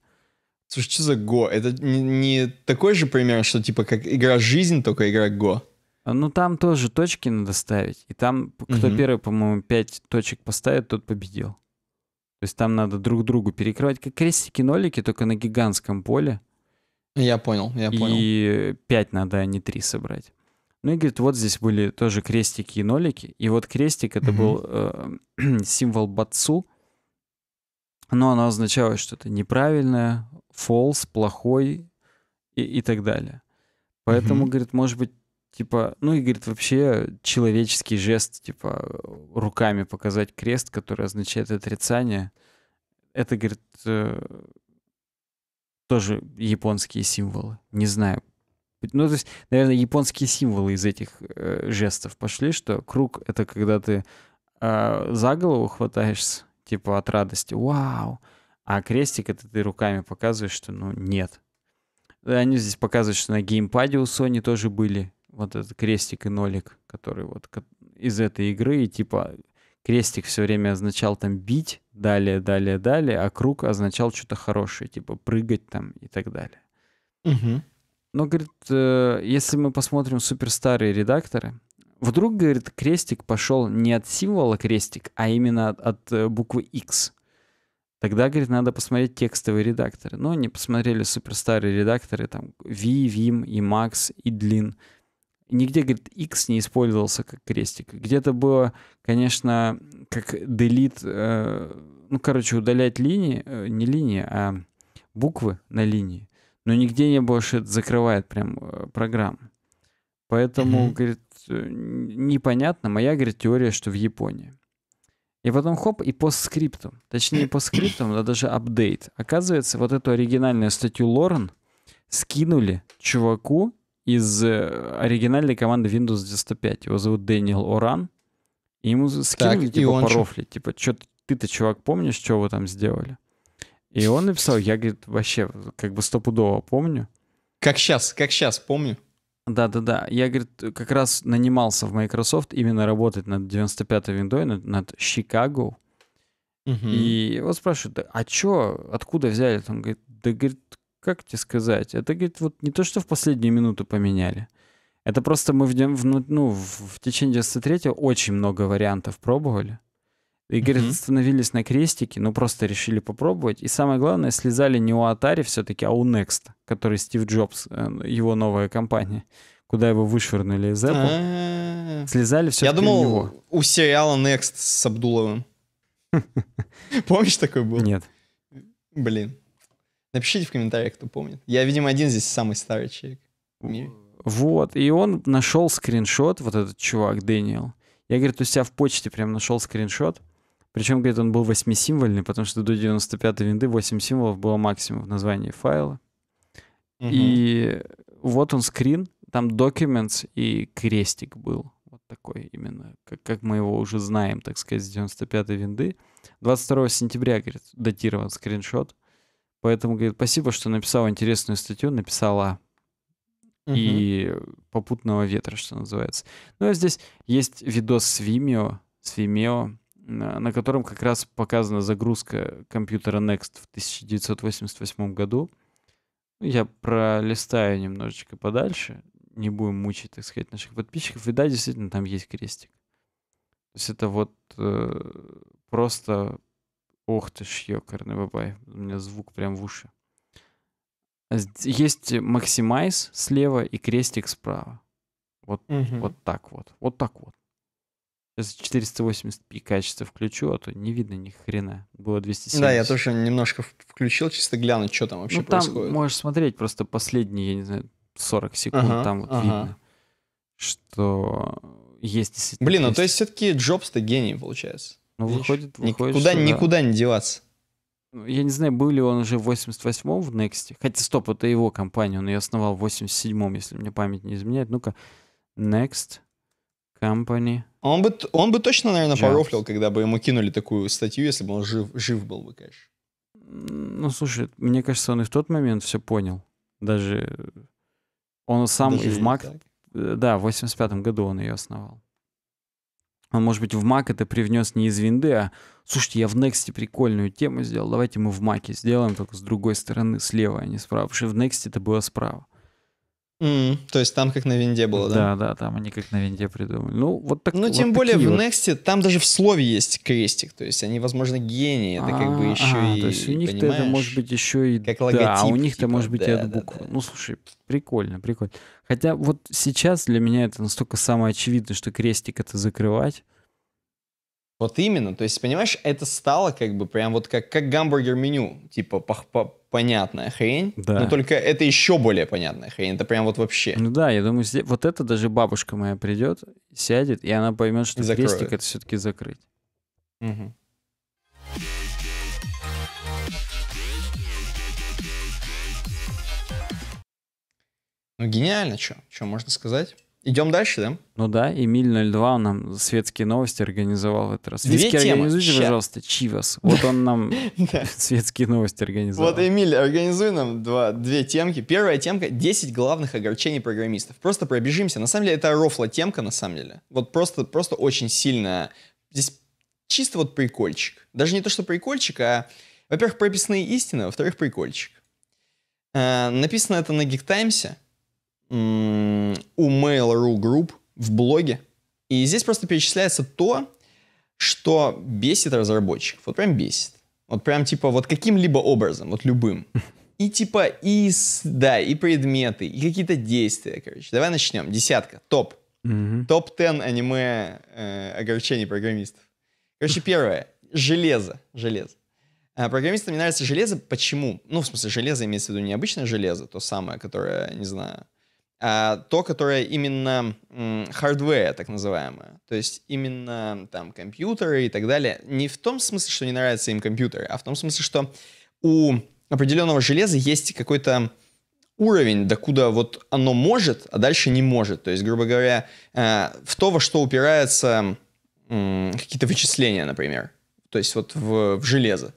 Слушай, что за «го»? Это не, не такой же пример, что типа как игра «Жизнь», только игра «го»? А, ну, там тоже точки надо ставить. И там, кто угу. первый, по-моему, пять точек поставит, тот победил. То есть там надо друг другу перекрывать, как крестики-нолики, только на гигантском поле. Я понял, я понял. И пять надо, а не три собрать. Ну и говорит, вот здесь были тоже крестики и нолики. И вот крестик это был э, символ Батсу, но оно означало что-то неправильное, фолс, плохой и, и так далее. Поэтому, говорит, может быть, типа, ну и говорит, вообще человеческий жест, типа, руками показать крест, который означает отрицание, это, говорит, э, тоже японские символы. Не знаю, ну, то есть, наверное, японские символы из этих э, жестов пошли, что круг — это когда ты э, за голову хватаешься, типа от радости, вау, а крестик — это ты руками показываешь, что, ну, нет. Они здесь показывают, что на геймпаде у Sony тоже были вот этот крестик и нолик, который вот из этой игры, и типа крестик все время означал там бить, далее, далее, далее, а круг означал что-то хорошее, типа прыгать там и так далее. Угу. Но, говорит, э, если мы посмотрим суперстарые редакторы, вдруг, говорит, крестик пошел не от символа крестик, а именно от, от э, буквы X. Тогда, говорит, надо посмотреть текстовые редакторы. Но они посмотрели суперстарые редакторы, там, V, Vim, и Max, и Длин. Нигде, говорит, X не использовался как крестик. Где-то было, конечно, как delete, э, ну, короче, удалять линии, э, не линии, а буквы на линии но нигде не больше закрывает прям э, программу. Поэтому, mm-hmm. говорит, э, непонятно. Моя, говорит, теория, что в Японии. И потом хоп, и по скрипту. Точнее, по скрипту, да даже апдейт. Оказывается, вот эту оригинальную статью Лорен скинули чуваку из э, оригинальной команды Windows 95. Его зовут Дэниел Оран. И ему скинули, так, типа, порофли. Типа, что ты-то, чувак, помнишь, что вы там сделали? И он написал, я, говорит, вообще как бы стопудово помню. Как сейчас, как сейчас, помню. Да-да-да. Я, говорит, как раз нанимался в Microsoft именно работать над 95-й виндой, над, над Chicago. Угу. И вот спрашивают, да, а чё, откуда взяли? Он говорит, да, говорит, как тебе сказать? Это, говорит, вот не то, что в последнюю минуту поменяли. Это просто мы в, ну, в течение 93-го очень много вариантов пробовали. И, говорит, mm-hmm. остановились на крестике, ну просто решили попробовать. И самое главное, слезали не у Atari все-таки, а у Next, который Стив Джобс, э, ну, его новая компания, куда его вышвырнули из Apple. Слезали все Я думал, у, него. у сериала Next с Абдуловым. Помнишь такой был? Нет. Блин. Напишите в комментариях, кто помнит. Я, видимо, один здесь самый старый человек в мире. Вот, и он нашел скриншот, вот этот чувак, Дэниел. Я, говорит, у себя в почте прям нашел скриншот, причем, говорит, он был восьмисимвольный, потому что до 95 винды 8 символов было максимум в названии файла. Угу. И вот он скрин, там documents и крестик был. Вот такой именно, как, как мы его уже знаем, так сказать, с 95 винды. 22 сентября, говорит, датирован скриншот. Поэтому, говорит, спасибо, что написал интересную статью, написала угу. и попутного ветра, что называется. Ну, а здесь есть видос с Vimeo, с Vimeo, на котором как раз показана загрузка компьютера Next в 1988 году. Я пролистаю немножечко подальше, не будем мучить, так сказать, наших подписчиков. И да, действительно, там есть крестик. То есть это вот э, просто... Ох ты ж, ёкарный бабай. У меня звук прям в уши. Есть максимайз слева и крестик справа. Вот, угу. вот так вот. Вот так вот. Сейчас 480 p качество включу, а то не видно ни хрена. Было 270. Да, я тоже немножко включил, чисто глянуть, что там вообще ну, там происходит. можешь смотреть просто последние, я не знаю, 40 секунд, ага, там вот ага. видно, что есть... Блин, есть. ну то есть все-таки Джобс-то гений, получается. Ну, Видишь? выходит, выходит, Никуда, что, никуда не деваться. Ну, я не знаю, был ли он уже в 88-м в Next. Хотя, стоп, это его компания, он ее основал в 87-м, если мне память не изменяет. Ну-ка, Next... Company. Он бы, он бы точно, наверное, Jobs. порофлил, когда бы ему кинули такую статью, если бы он жив, жив был бы, конечно. Ну, слушай, мне кажется, он и в тот момент все понял. Даже э, он сам Даже и в Mac... Так. Э, да, в 85 году он ее основал. Он, может быть, в Mac это привнес не из винды, а слушайте, я в Next прикольную тему сделал, давайте мы в Mac сделаем, только с другой стороны, слева, а не справа. Потому что в Next это было справа. Mm, то есть там как на винде было, да? Да, да, там они как на винде придумали. Ну, вот так. Ну, тем вот более в вот. Next там даже в слове есть крестик, то есть они, возможно, гении, это а, как бы а, еще а, и. То есть у них это может быть еще и как а логотип. Да, у них-то типа, может быть да, и от буквы. Да, да. Ну, слушай, прикольно, прикольно. Хотя вот сейчас для меня это настолько самое очевидное, что крестик это закрывать. Вот именно, то есть, понимаешь, это стало как бы прям вот как, как гамбургер меню, типа по, по, понятная хрень, да. но только это еще более понятная хрень, это прям вот вообще. Ну да, я думаю, вот это даже бабушка моя придет, сядет, и она поймет, что Закроет. крестик это все-таки закрыть. Угу. Ну гениально, что? Что можно сказать? Идем дальше, да? Ну да, Эмиль 02 нам светские новости организовал в этот раз. Две Светские темы. Ща. пожалуйста, Чивас. Вот он нам светские новости организовал. Вот, Эмиль, организуй нам два, две темки. Первая темка — 10 главных огорчений программистов. Просто пробежимся. На самом деле, это рофла темка, на самом деле. Вот просто, просто очень сильная. Здесь чисто вот прикольчик. Даже не то, что прикольчик, а, во-первых, прописные истины, а во-вторых, прикольчик. А, написано это на Geek Таймсе у Mail.ru Group в блоге. И здесь просто перечисляется то, что бесит разработчиков. Вот прям бесит. Вот прям типа вот каким-либо образом, вот любым. И типа и, да, и предметы, и какие-то действия, короче. Давай начнем. Десятка. Топ. Топ-10 аниме э, огорчений программистов. Короче, первое. Железо. Железо. А программистам не нравится железо. Почему? Ну, в смысле, железо имеется в виду необычное железо, то самое, которое, не знаю, а то, которое именно хардвея, так называемое, то есть именно там компьютеры и так далее, не в том смысле, что не нравятся им компьютеры, а в том смысле, что у определенного железа есть какой-то уровень, докуда вот оно может, а дальше не может. То есть, грубо говоря, э, в то, во что упираются какие-то вычисления, например. То есть вот в, в железо.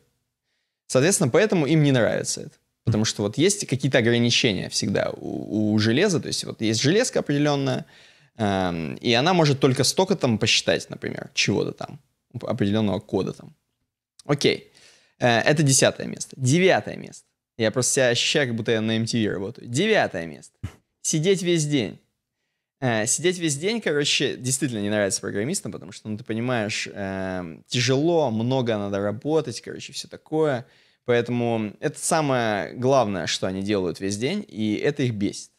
Соответственно, поэтому им не нравится это. Потому что вот есть какие-то ограничения всегда у, у железа. То есть вот есть железка определенная, э, эм, и она может только столько там посчитать, например, чего-то там, определенного кода там. Окей. Э, это десятое место. Девятое место. Я просто себя ощущаю, как будто я на MTV эм работаю. Девятое место. Сидеть весь день. Э, сидеть весь день, короче, действительно не нравится программистам, потому что, ну, ты понимаешь, э, тяжело, много надо работать, короче, все такое. Поэтому это самое главное, что они делают весь день, и это их бесит.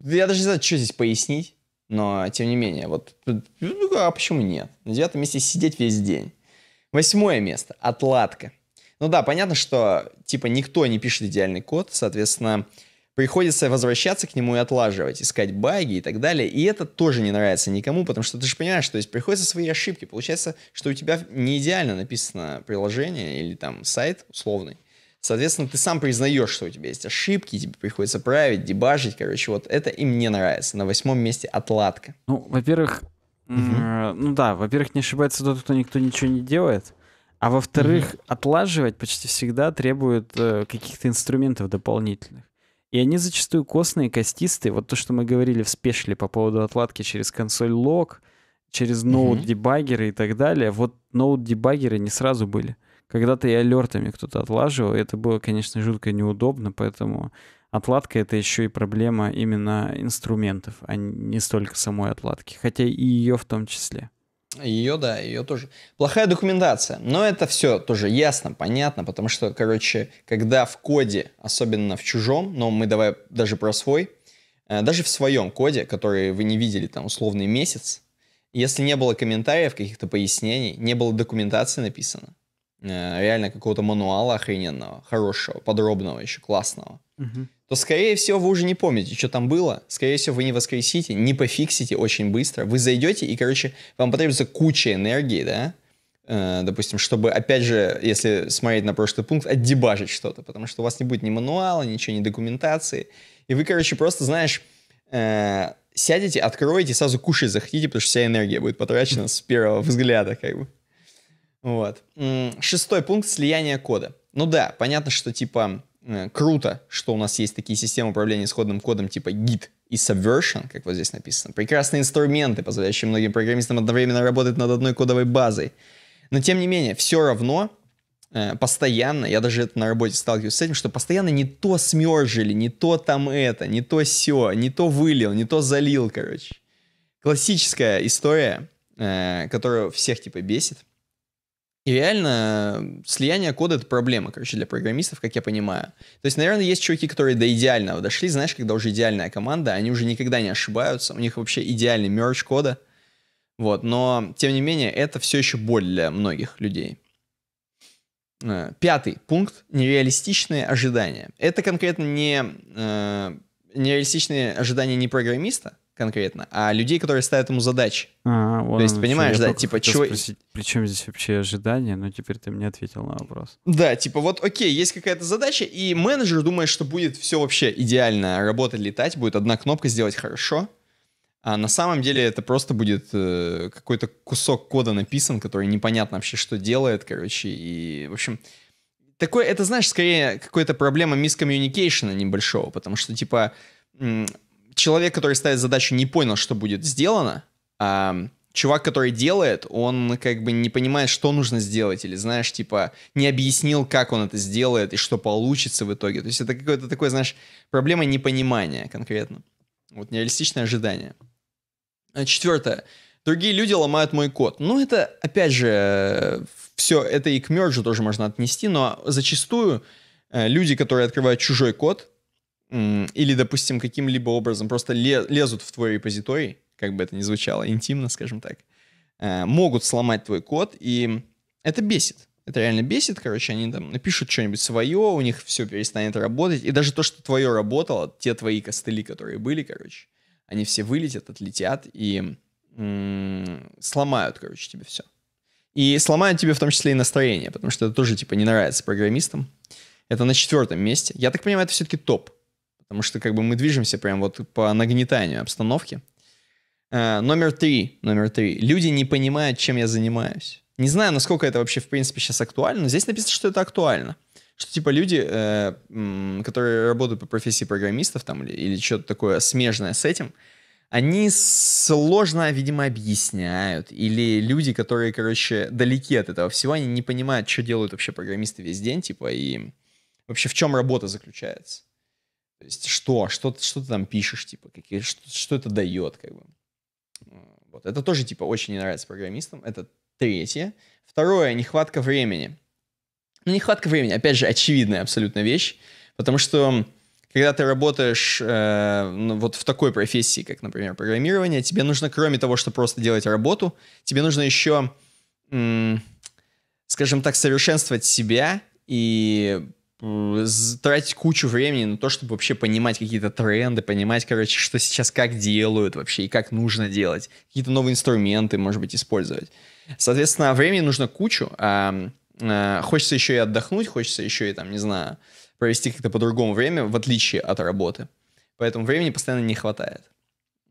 Я даже не знаю, что здесь пояснить, но тем не менее, вот, ну, а почему нет? На девятом месте сидеть весь день. Восьмое место, отладка. Ну да, понятно, что типа никто не пишет идеальный код, соответственно, приходится возвращаться к нему и отлаживать, искать баги и так далее. И это тоже не нравится никому, потому что ты же понимаешь, что есть приходится свои ошибки. Получается, что у тебя не идеально написано приложение или там сайт условный. Соответственно, ты сам признаешь, что у тебя есть ошибки, тебе приходится править, дебажить, короче, вот это и мне нравится. На восьмом месте отладка. Ну, во-первых, угу. ну да, во-первых, не ошибается тот, кто никто ничего не делает, а во-вторых, угу. отлаживать почти всегда требует э, каких-то инструментов дополнительных. И они зачастую костные, костистые. Вот то, что мы говорили в спешле по поводу отладки через консоль лог, через ноут-дебаггеры и так далее. Вот ноут-дебаггеры не сразу были. Когда-то я алертами кто-то отлаживал, и это было, конечно, жутко неудобно, поэтому отладка — это еще и проблема именно инструментов, а не столько самой отладки, хотя и ее в том числе. Ее, да, ее тоже. Плохая документация. Но это все тоже ясно, понятно, потому что, короче, когда в коде, особенно в чужом, но мы давай даже про свой, э, даже в своем коде, который вы не видели там условный месяц, если не было комментариев, каких-то пояснений, не было документации написано, Э, реально какого-то мануала охрененного, хорошего, подробного еще, классного, угу. то, скорее всего, вы уже не помните, что там было. Скорее всего, вы не воскресите, не пофиксите очень быстро. Вы зайдете, и, короче, вам потребуется куча энергии, да, э, допустим, чтобы, опять же, если смотреть на прошлый пункт, отдебажить что-то, потому что у вас не будет ни мануала, ничего, ни документации. И вы, короче, просто, знаешь, э, сядете, откроете, сразу кушать захотите, потому что вся энергия будет потрачена с первого взгляда, как бы. Вот. Шестой пункт — слияние кода. Ну да, понятно, что типа круто, что у нас есть такие системы управления исходным кодом типа Git и Subversion, как вот здесь написано. Прекрасные инструменты, позволяющие многим программистам одновременно работать над одной кодовой базой. Но тем не менее, все равно э, постоянно, я даже это на работе сталкиваюсь с этим, что постоянно не то смержили, не то там это, не то все, не то вылил, не то залил, короче. Классическая история, э, которая всех типа бесит — и реально э, слияние кода — это проблема, короче, для программистов, как я понимаю. То есть, наверное, есть чуваки, которые до идеального дошли, знаешь, когда уже идеальная команда, они уже никогда не ошибаются, у них вообще идеальный мерч кода. Вот, но, тем не менее, это все еще боль для многих людей. Э, пятый пункт — нереалистичные ожидания. Это конкретно не э, нереалистичные ожидания не программиста, конкретно, а людей, которые ставят ему задачи. А, То есть, понимаешь, да, типа, чего... Спросить, при чем здесь вообще ожидания? но ну, теперь ты мне ответил на вопрос. Да, типа, вот, окей, есть какая-то задача, и менеджер думает, что будет все вообще идеально, работать, летать, будет одна кнопка сделать хорошо, а на самом деле это просто будет э, какой-то кусок кода написан, который непонятно вообще, что делает, короче, и, в общем, такое, это, знаешь, скорее какая-то проблема мискоммуникейшена небольшого, потому что, типа, человек, который ставит задачу, не понял, что будет сделано, а чувак, который делает, он как бы не понимает, что нужно сделать, или, знаешь, типа, не объяснил, как он это сделает и что получится в итоге. То есть это какое-то такое, знаешь, проблема непонимания конкретно. Вот нереалистичное ожидание. А Четвертое. Другие люди ломают мой код. Ну, это, опять же, все, это и к мерджу тоже можно отнести, но зачастую э, люди, которые открывают чужой код, или, допустим, каким-либо образом просто лезут в твой репозиторий, как бы это ни звучало интимно, скажем так, э, могут сломать твой код, и это бесит. Это реально бесит, короче, они там напишут что-нибудь свое, у них все перестанет работать, и даже то, что твое работало, те твои костыли, которые были, короче, они все вылетят, отлетят и сломают, короче, тебе все. И сломают тебе в том числе и настроение, потому что это тоже, типа, не нравится программистам. Это на четвертом месте. Я так понимаю, это все-таки топ. Потому что как бы мы движемся прям вот по нагнетанию обстановки. Э, номер три, номер три. Люди не понимают, чем я занимаюсь. Не знаю, насколько это вообще в принципе сейчас актуально, но здесь написано, что это актуально. Что типа люди, э, которые работают по профессии программистов там или, или что-то такое смежное с этим, они сложно, видимо, объясняют. Или люди, которые, короче, далеки от этого всего, они не понимают, что делают вообще программисты весь день, типа, и вообще в чем работа заключается есть что, что, что ты там пишешь, типа, какие, что, что это дает, как бы. Вот. Это тоже, типа, очень не нравится программистам. Это третье. Второе, нехватка времени. Ну, нехватка времени, опять же, очевидная абсолютно вещь, потому что когда ты работаешь э, ну, вот в такой профессии, как, например, программирование, тебе нужно, кроме того, что просто делать работу, тебе нужно еще, м- скажем так, совершенствовать себя и тратить кучу времени на то, чтобы вообще понимать какие-то тренды, понимать, короче, что сейчас как делают вообще и как нужно делать, какие-то новые инструменты, может быть, использовать. Соответственно, времени нужно кучу, а, а хочется еще и отдохнуть, хочется еще и там, не знаю, провести как-то по-другому время, в отличие от работы. Поэтому времени постоянно не хватает.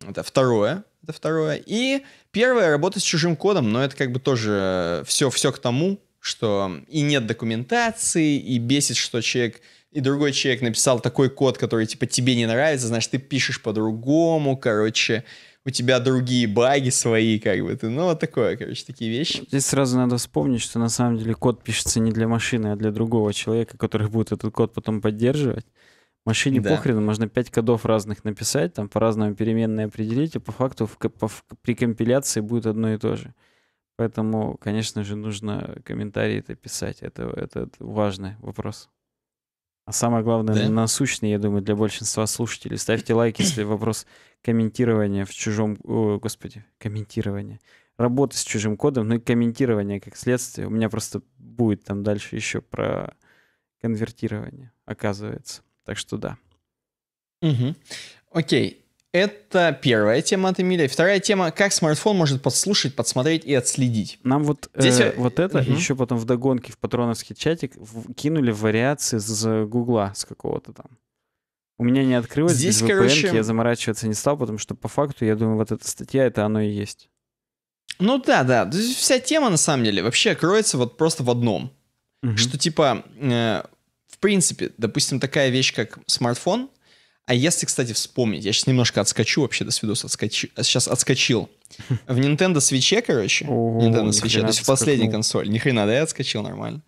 Это второе. Это второе. И первое, работа с чужим кодом, но это как бы тоже все, все к тому, что и нет документации, и бесит, что человек и другой человек написал такой код, который типа тебе не нравится, значит, ты пишешь по-другому, короче, у тебя другие баги свои, как бы ты, ну, вот такое, короче, такие вещи. Здесь сразу надо вспомнить, что на самом деле код пишется не для машины, а для другого человека, который будет этот код потом поддерживать. Машине да. похрен, можно пять кодов разных написать, там по-разному переменные определить, а по факту в, по, в, при компиляции будет одно и то же. Поэтому, конечно же, нужно комментарии это писать. Это, это, важный вопрос. А самое главное, да? насущный, я думаю, для большинства слушателей. Ставьте лайк, если вопрос комментирования в чужом... О, господи, комментирование. Работы с чужим кодом, ну и комментирование как следствие. У меня просто будет там дальше еще про конвертирование, оказывается. Так что да. Угу. Окей. Это первая тема от Эмилия. Вторая тема, как смартфон может подслушать, подсмотреть и отследить. Нам вот, э, Здесь... э, вот это угу. еще потом в догонке в патроновский чатик в, кинули вариации с Гугла, с какого-то там. У меня не открылось Здесь, без VPN, короче... я заморачиваться не стал, потому что по факту, я думаю, вот эта статья, это оно и есть. Ну да, да. Вся тема, на самом деле, вообще кроется вот просто в одном. Угу. Что типа, э, в принципе, допустим, такая вещь, как смартфон, а если, кстати, вспомнить, я сейчас немножко отскочу вообще до свидос, отскочу, сейчас э, отскочил. В Nintendo Switch, короче, Nintendo Switch, то есть в последней консоли, ни хрена, да, я отскочил нормально.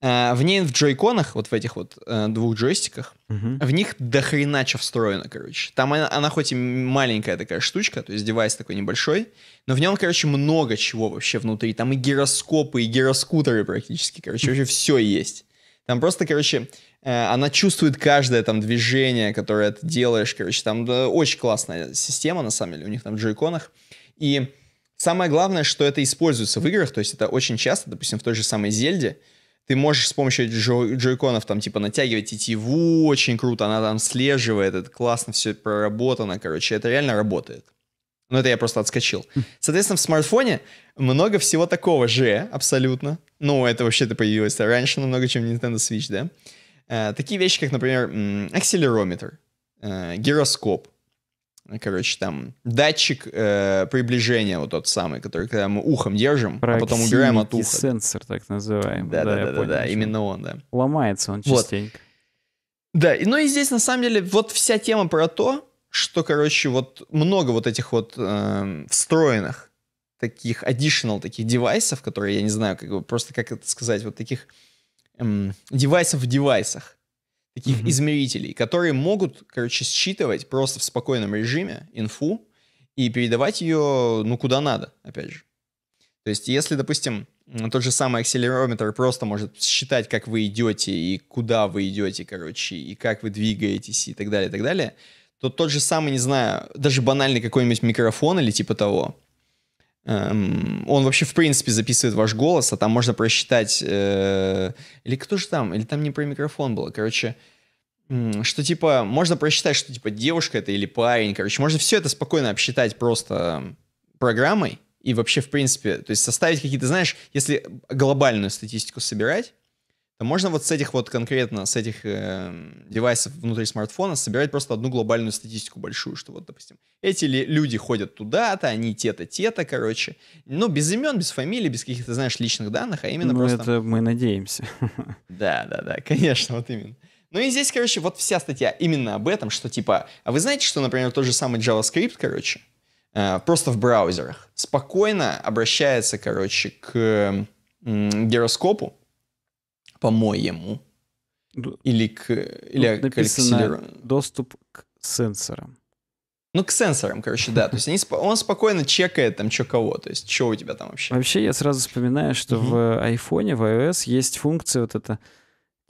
А, в ней в джойконах, вот в этих вот э, двух джойстиках, в них до хрена встроено, короче. Там она, она хоть и маленькая такая штучка, то есть девайс такой небольшой, но в нем, короче, много чего вообще внутри. Там и гироскопы, и гироскутеры практически, короче, вообще все есть. Там просто, короче, э, она чувствует каждое там движение, которое ты делаешь, короче, там да, очень классная система, на самом деле, у них там в джойконах. И самое главное, что это используется в играх, то есть это очень часто, допустим, в той же самой Зельде, ты можешь с помощью джой- джойконов там типа натягивать тетиву, очень круто, она там слеживает, это классно все проработано, короче, это реально работает. Ну это я просто отскочил. Хм. Соответственно, в смартфоне много всего такого же, абсолютно. Ну, это вообще-то появилось раньше намного, чем Nintendo Switch, да? Э, такие вещи, как, например, акселерометр, э, гироскоп, короче, там, датчик э, приближения, вот тот самый, который, когда мы ухом держим, а потом убираем от уха. сенсор, так называемый. Да-да-да, именно он, да. Ломается он частенько. Вот. Да, ну и здесь, на самом деле, вот вся тема про то, что, короче, вот много вот этих вот э, встроенных таких additional таких девайсов, которые, я не знаю, как бы просто как это сказать, вот таких эм, девайсов в девайсах, таких mm-hmm. измерителей, которые могут, короче, считывать просто в спокойном режиме инфу и передавать ее, ну, куда надо, опять же. То есть, если, допустим, тот же самый акселерометр просто может считать, как вы идете и куда вы идете, короче, и как вы двигаетесь и так далее, и так далее, то тот же самый, не знаю, даже банальный какой-нибудь микрофон или типа того, эм, он вообще в принципе записывает ваш голос, а там можно просчитать, э, или кто же там, или там не про микрофон было, короче, что типа можно просчитать, что типа девушка это или парень, короче, можно все это спокойно обсчитать просто программой и вообще в принципе, то есть составить какие-то, знаешь, если глобальную статистику собирать, то можно вот с этих вот конкретно, с этих э, девайсов внутри смартфона собирать просто одну глобальную статистику большую, что вот, допустим, эти ли люди ходят туда-то, они те-то, те-то, короче. Ну, без имен, без фамилий, без каких-то, знаешь, личных данных, а именно ну, просто... это мы надеемся. Да, да, да, конечно, вот именно. Ну и здесь, короче, вот вся статья именно об этом, что типа, а вы знаете, что, например, тот же самый JavaScript, короче, э, просто в браузерах спокойно обращается, короче, к гироскопу, по-моему. Или к, или Тут к Эликсиру. Доступ к сенсорам. Ну, к сенсорам, короче, да. То есть они, он спокойно чекает там, что кого. То есть, что у тебя там вообще. Вообще, я сразу вспоминаю, что угу. в iPhone, в iOS есть функция вот эта,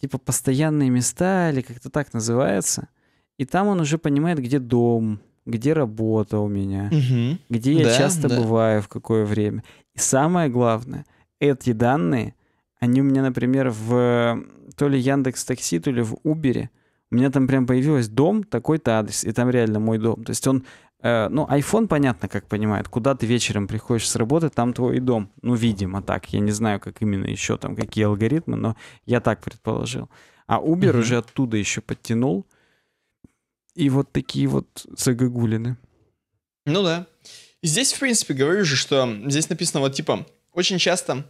типа, постоянные места, или как-то так называется. И там он уже понимает, где дом, где работа у меня, угу. где я да, часто да. бываю, в какое время. И самое главное, эти данные — они у меня, например, в то ли Яндекс Такси, то ли в Убере. У меня там прям появилось дом, такой-то адрес, и там реально мой дом. То есть он, э, ну, iPhone понятно, как понимает, куда ты вечером приходишь с работы, там твой и дом. Ну, видимо, так. Я не знаю, как именно еще там, какие алгоритмы, но я так предположил. А Uber угу. уже оттуда еще подтянул. И вот такие вот загогулины. Ну да. Здесь, в принципе, говорю же, что здесь написано вот типа, очень часто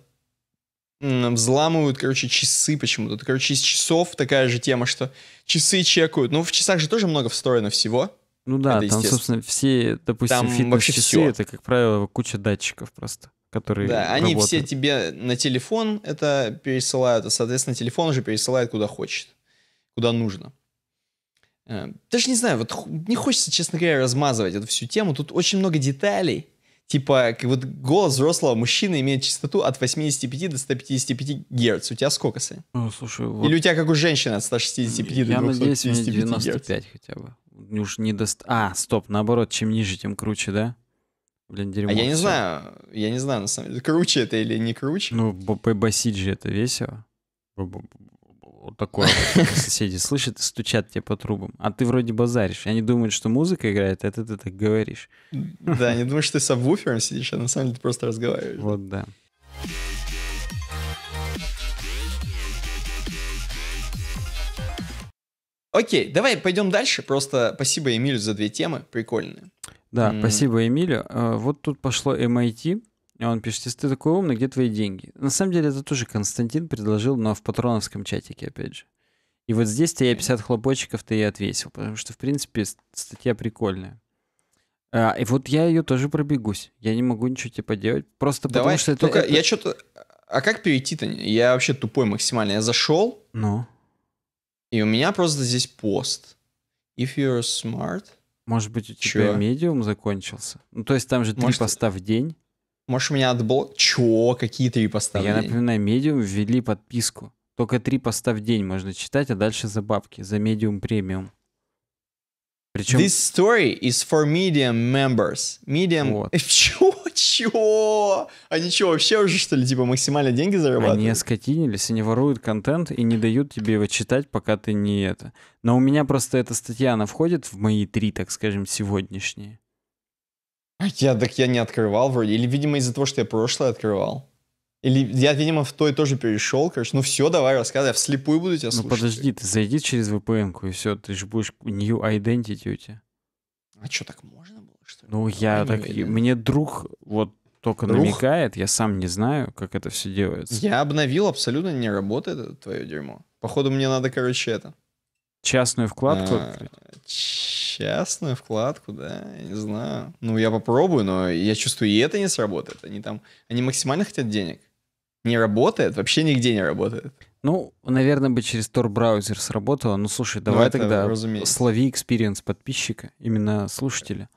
взламывают, короче, часы почему-то. Короче, из часов такая же тема, что часы чекают. Ну, в часах же тоже много встроено всего. Ну да, это там, собственно, все, допустим, фитнес-часы, это, как правило, куча датчиков просто которые Да, работают. они все тебе на телефон это пересылают, а, соответственно, телефон уже пересылает куда хочет, куда нужно. Э, даже не знаю, вот не хочется, честно говоря, размазывать эту всю тему. Тут очень много деталей, типа, как вот голос взрослого мужчины имеет частоту от 85 до 155 герц. У тебя сколько, Сань? Ну, слушай, вот... Или у тебя как у женщины от 165 я до 255 надеюсь, 95 герц. хотя бы. Уж не до... А, стоп, наоборот, чем ниже, тем круче, да? Блин, дерьмо. А я все. не знаю, я не знаю, на самом деле, круче это или не круче. Ну, басить же это весело вот такое соседи слышат и стучат тебе по трубам. А ты вроде базаришь. Они думают, что музыка играет, а ты, ты так говоришь. Да, они думают, что ты сабвуфером сидишь, а на самом деле ты просто разговариваешь. Вот, да. Окей, давай пойдем дальше. Просто спасибо Эмилю за две темы прикольные. Да, mm. спасибо Эмилю. Э, вот тут пошло MIT. Эм и он пишет, если ты такой умный, где твои деньги? На самом деле это тоже Константин предложил, но в патроновском чатике, опять же. И вот здесь-то я 50 хлопочков-то и отвесил, потому что, в принципе, статья прикольная. А, и вот я ее тоже пробегусь. Я не могу ничего типа делать. Просто Давай, потому что это... Только это... я что-то... А как перейти-то? Я вообще тупой максимально. Я зашел. Ну. И у меня просто здесь пост. If you're smart... Может быть, у тебя медиум закончился? Ну, то есть там же три Может... поста в день. Может у меня отблок... Чё? Какие три поста Я напоминаю, медиум ввели подписку. Только три поста в день можно читать, а дальше за бабки, за медиум премиум. Причем... This story is for medium members. Medium... Вот. Чё? Чё? Они а чё, вообще уже, что ли, типа, максимально деньги зарабатывают? Они оскотинились, они воруют контент и не дают тебе его читать, пока ты не это. Но у меня просто эта статья, она входит в мои три, так скажем, сегодняшние. Я так я не открывал вроде. Или, видимо, из-за того, что я прошлое открывал. Или я, видимо, в той тоже перешел, короче. Ну все, давай рассказывай, я вслепую буду тебя ну, слушать. Ну подожди, ты зайди через VPN-ку, и все, ты же будешь new identity у тебя. А что, так можно было, что ли? Ну, я так... Identity. Мне друг вот только друг? намекает, я сам не знаю, как это все делается. Я обновил, абсолютно не работает это твое дерьмо. Походу, мне надо, короче, это... Частную вкладку а, открыть? частную вкладку, да, я не знаю. Ну, я попробую, но я чувствую, и это не сработает. Они там, они максимально хотят денег. Не работает, вообще нигде не работает. Ну, наверное, бы через Tor браузер сработало. Ну, слушай, ну, давай ну, тогда разумеется. слови экспириенс подписчика, именно слушателя.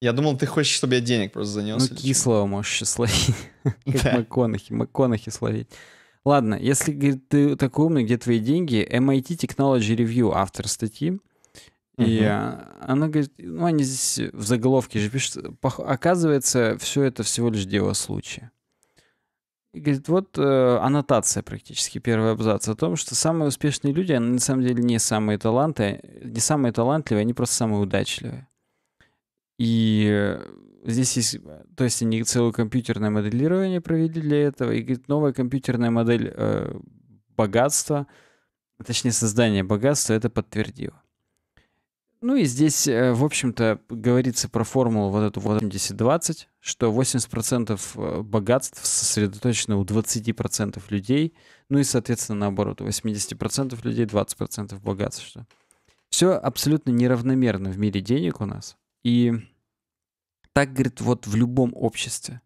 Я думал, ты хочешь, чтобы я денег просто занес. Ну, кислого можешь сейчас словить. Как МакКонахи, МакКонахи словить. Ладно, если говорит, ты такой умный, где твои деньги? MIT Technology Review, автор статьи, и uh она говорит, ну они здесь в заголовке же пишут, оказывается, все это всего лишь дело случая. И говорит, вот э, аннотация практически, первый абзац о том, что самые успешные люди, они на самом деле не самые таланты, не самые талантливые, они просто самые удачливые. И э, здесь есть, то есть они целое компьютерное моделирование провели для этого, и говорит, новая компьютерная модель э, богатства, точнее создание богатства это подтвердило. Ну и здесь, э, в общем-то, говорится про формулу вот эту 80-20, что 80% э, богатств сосредоточено у 20% людей, ну и, соответственно, наоборот, у 80% людей 20% богатств. Что... Все абсолютно неравномерно в мире денег у нас. И так, говорит, вот в любом обществе.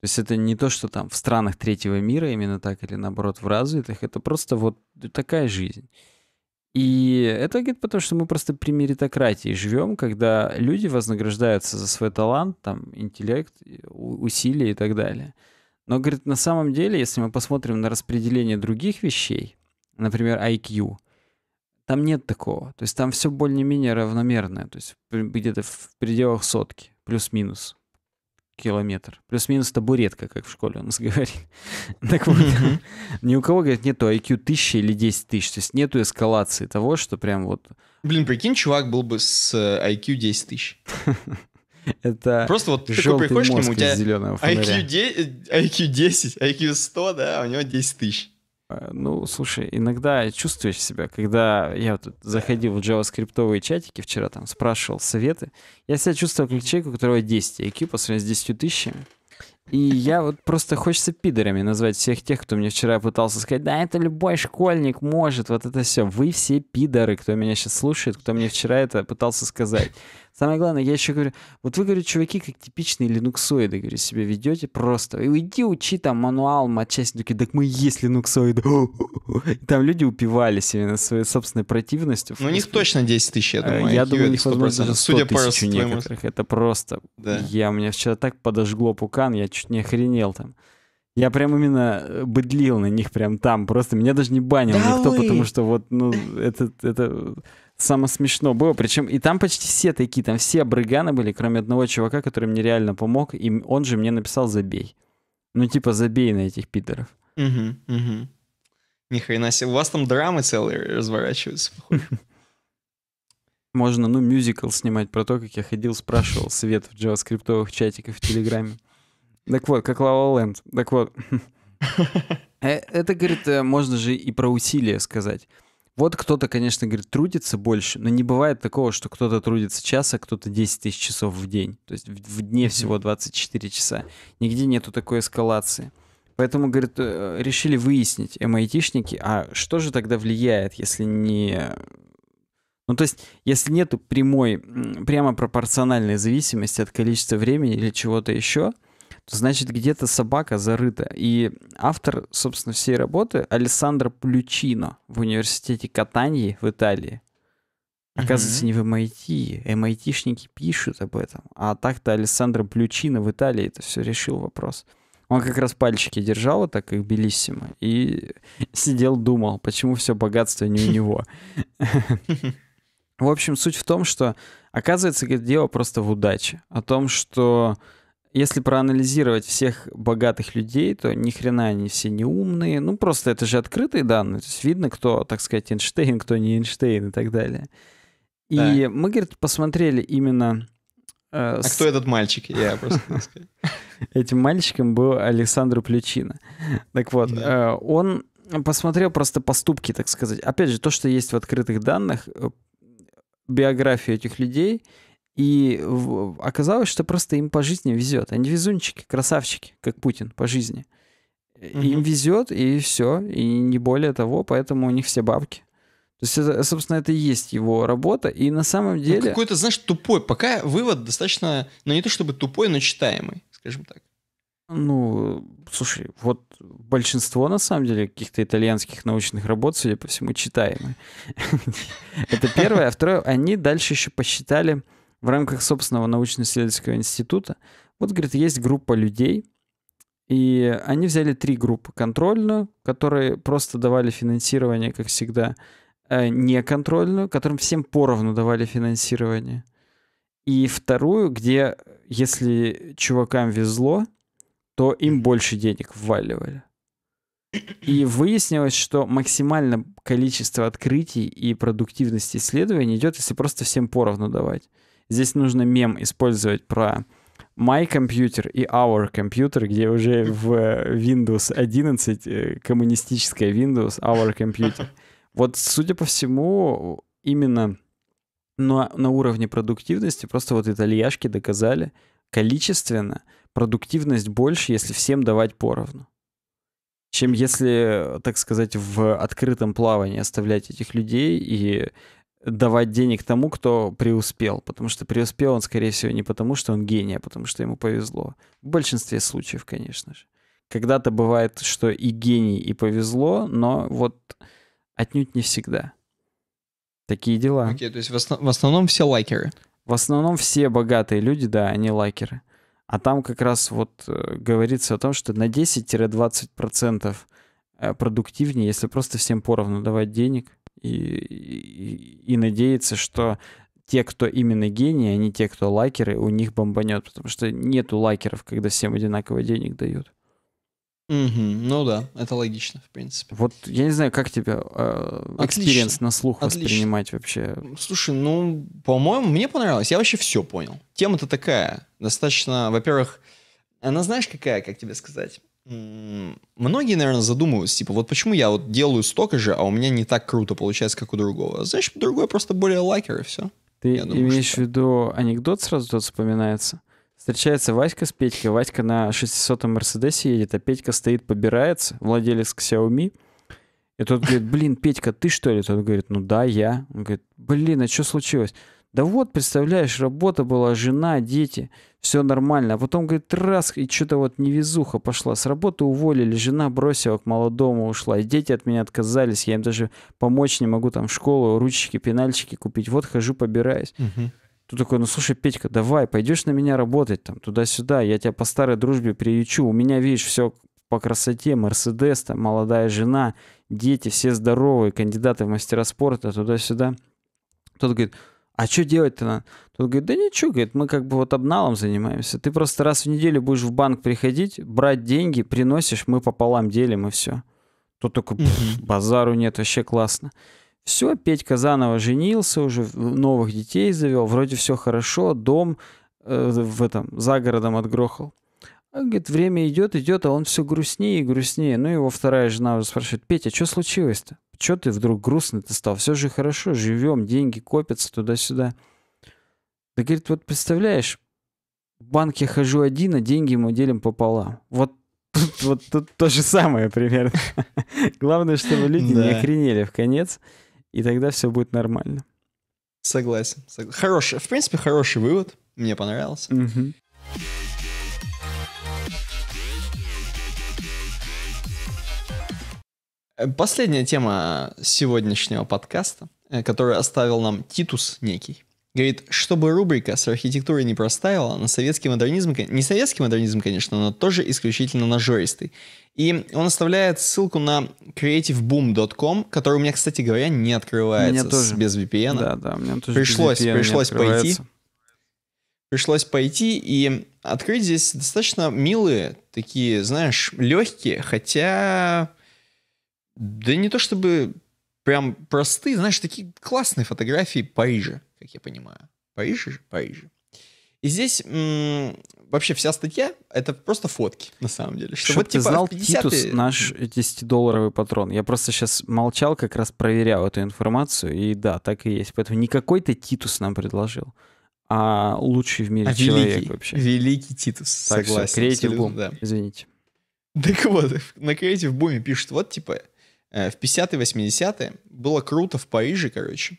То есть это не то, что там в странах третьего мира именно так или наоборот в развитых, это просто вот такая жизнь. И это говорит, потому что мы просто при меритократии живем, когда люди вознаграждаются за свой талант, там, интеллект, усилия и так далее. Но, говорит, на самом деле, если мы посмотрим на распределение других вещей, например, IQ, там нет такого. То есть там все более-менее равномерное, то есть где-то в пределах сотки, плюс-минус километр. Плюс-минус табуретка, как в школе у нас говорили. Так вот, ни у кого, говорит, нету IQ 1000 или 10 тысяч. То есть нету эскалации того, что прям вот... Блин, прикинь, чувак был бы с э, IQ 10 тысяч. Это Просто вот ты приходишь к нему, у тебя IQ 10, IQ 100, да, а у него 10 тысяч. Э, ну, слушай, иногда чувствуешь себя, когда я вот заходил в JavaScript чатики вчера, там спрашивал советы, я себя чувствовал как человек, у которого 10 IQ по сравнению с 10 тысячами. И я вот просто хочется пидорами назвать всех тех, кто мне вчера пытался сказать, да, это любой школьник может, вот это все. Вы все пидоры, кто меня сейчас слушает, кто мне вчера это пытался сказать. Самое главное, я еще говорю, вот вы, говорю, чуваки, как типичные линуксоиды, говорю, себя ведете просто. И уйди, учи там мануал, матчасть, такие, так мы и есть линуксоиды. И там люди упивались именно своей собственной противностью. Ну, у них точно 10 тысяч, я э, думаю. Я думаю, у них, возможно, даже 100 Судя тысяч у некоторых. Это просто... Я, у меня вчера так подожгло пукан, я чуть не охренел там. Я прям именно э, быдлил на них прям там. Просто меня даже не банил никто, потому что вот, ну, это, это самое смешно было. Причем и там почти все такие, там все брыганы были, кроме одного чувака, который мне реально помог. И он же мне написал «забей». Ну, типа, забей на этих пидоров. Угу, угу. Ни хрена себе. У вас там драмы целые разворачиваются, похоже. Можно, ну, мюзикл снимать про то, как я ходил, спрашивал свет в джаваскриптовых чатиках в Телеграме. Так вот, как Лава Так вот. Э, это, говорит, э, можно же и про усилия сказать. Вот кто-то, конечно, говорит, трудится больше, но не бывает такого, что кто-то трудится час, а кто-то 10 тысяч часов в день. То есть в дне всего 24 часа. Нигде нету такой эскалации. Поэтому, говорит, э, решили выяснить, MIT-шники, эм а что же тогда влияет, если не... Ну, то есть, если нету прямой, прямо пропорциональной зависимости от количества времени или чего-то еще, значит, где-то собака зарыта. И автор, собственно, всей работы Александр Плючино в университете Катаньи в Италии. Оказывается, не в MIT. Эм MIT-шники эм пишут об этом. А так-то Александр Плючино в Италии это все решил вопрос. Он как раз пальчики держал вот так, их белиссимо, и сидел, думал, почему все богатство не у него. В общем, суть в том, что оказывается, дело просто в удаче. О том, что если проанализировать всех богатых людей, то ни хрена они все не умные. Ну, просто это же открытые данные. То есть видно, кто, так сказать, Эйнштейн, кто не Эйнштейн и так далее. И мы, говорит, посмотрели именно... Э, а с... кто этот мальчик? Я просто Этим мальчиком был Александр Плючина. Так вот, э, он посмотрел просто поступки, так сказать. Опять же, то, что есть в открытых данных, э, биографию этих людей — и оказалось, что просто им по жизни везет. Они везунчики, красавчики, как Путин по жизни. mm Им везет, и все. И не более того, поэтому у них все бабки. То есть, это, собственно, это и есть его работа. И на самом ну, деле... Ну, какой-то, знаешь, тупой. Пока вывод достаточно, ну, не то чтобы тупой, но читаемый, скажем так. Ну, слушай, вот большинство, на самом деле, каких-то итальянских научных работ, судя по всему, читаемые. Это первое. А второе, они дальше еще посчитали в рамках собственного научно-исследовательского института. Вот, говорит, есть группа людей, и они взяли три группы. Контрольную, которые просто давали финансирование, как всегда, э, неконтрольную, которым всем поровну давали финансирование. И вторую, где, если чувакам везло, то им больше денег вваливали. И выяснилось, что максимально количество открытий и продуктивность исследований идет, если просто всем поровну давать. Здесь нужно мем использовать про my computer и our computer, где уже в э, Windows 11 э, коммунистическая Windows, our computer. Вот, судя по всему, именно на, на уровне продуктивности просто вот итальяшки доказали количественно продуктивность больше, если всем давать поровну чем если, так сказать, в открытом плавании оставлять этих людей и давать денег тому, кто преуспел. Потому что преуспел он, скорее всего, не потому, что он гений, а потому что ему повезло. В большинстве случаев, конечно же. Когда-то бывает, что и гений, и повезло, но вот отнюдь не всегда. Такие дела. Окей, okay, то есть в, основ- в основном все лайкеры? В основном все богатые люди, да, они лайкеры. А там как раз вот э, говорится о том, что на 10-20% э, продуктивнее, если просто всем поровну давать денег – и, и, и надеяться, что те, кто именно гении, а не те, кто лайкеры, у них бомбанет, потому что нету лайкеров, когда всем одинаково денег дают. Угу, ну да, это логично, в принципе. Вот я не знаю, как тебе э, экспириенс на слух Отлично. воспринимать вообще. Слушай, ну, по-моему, мне понравилось. Я вообще все понял. Тема-то такая, достаточно, во-первых, она знаешь какая, как тебе сказать? Многие, наверное, задумываются, типа, вот почему я вот делаю столько же, а у меня не так круто получается, как у другого. Значит, другой просто более лайкер, и все. Ты я думаю, имеешь в виду анекдот сразу тот вспоминается? Встречается Васька с Петькой, Васька на 600-м Мерседесе едет, а Петька стоит, побирается, владелец Xiaomi, и тот говорит, блин, Петька, ты что ли? Тот говорит, ну да, я. Он говорит, блин, а что случилось? Да вот, представляешь, работа была, жена, дети, все нормально. А потом, говорит, раз, и что-то вот невезуха пошла. С работы уволили, жена бросила к молодому, ушла. И дети от меня отказались, я им даже помочь не могу, там, в школу, ручки, пенальчики купить. Вот хожу, побираюсь. Угу. Тут такой, ну слушай, Петька, давай, пойдешь на меня работать там туда-сюда, я тебя по старой дружбе приючу. У меня, видишь, все по красоте, Мерседес, там, молодая жена, дети, все здоровые, кандидаты в мастера спорта, туда-сюда. Тот говорит, а что делать-то надо? Тот говорит, да ничего, говорит, мы как бы вот обналом занимаемся. Ты просто раз в неделю будешь в банк приходить, брать деньги, приносишь, мы пополам делим и все. Тут только угу. базару нет, вообще классно. Все, Петька заново женился уже, новых детей завел, вроде все хорошо, дом э, в этом, за городом отгрохал. А, говорит, время идет, идет, а он все грустнее и грустнее. Ну, его вторая жена уже спрашивает, Петя, что случилось-то? что ты вдруг грустный-то стал? Все же хорошо, живем, деньги копятся туда-сюда. Да, говорит, вот представляешь, в банк я хожу один, а деньги мы делим пополам. Вот тут, вот тут то же самое примерно. Главное, чтобы люди да. не охренели в конец, и тогда все будет нормально. Согласен. Хороший, в принципе, хороший вывод. Мне понравился. Угу. Э, последняя тема сегодняшнего подкаста, э, которую оставил нам Титус некий. Говорит, чтобы рубрика с архитектурой не проставила, на советский модернизм, не советский модернизм, конечно, но тоже исключительно нажористый. И он оставляет ссылку на creativeboom.com, который у меня, кстати говоря, не открывается тоже. без VPN. Да, да, мне тоже пришлось, без VPN пришлось не пойти. Пришлось пойти и открыть здесь достаточно милые, такие, знаешь, легкие, хотя да не то чтобы прям простые, знаешь, такие классные фотографии Парижа, как я понимаю. Парижа, же? Париж. И здесь м- вообще вся статья — это просто фотки, на самом деле. Чтобы, Чтобы ты типа, знал, 50 Титус — наш 10-долларовый патрон. Я просто сейчас молчал, как раз проверял эту информацию, и да, так и есть. Поэтому не какой-то Титус нам предложил, а лучший в мире а человек великий, вообще. Великий Титус, так, согласен. Креатив Бум. Boom, да. извините. Так вот, на Креатив Буме пишут, вот типа Э, в 50-е, 80-е было круто в Париже, короче,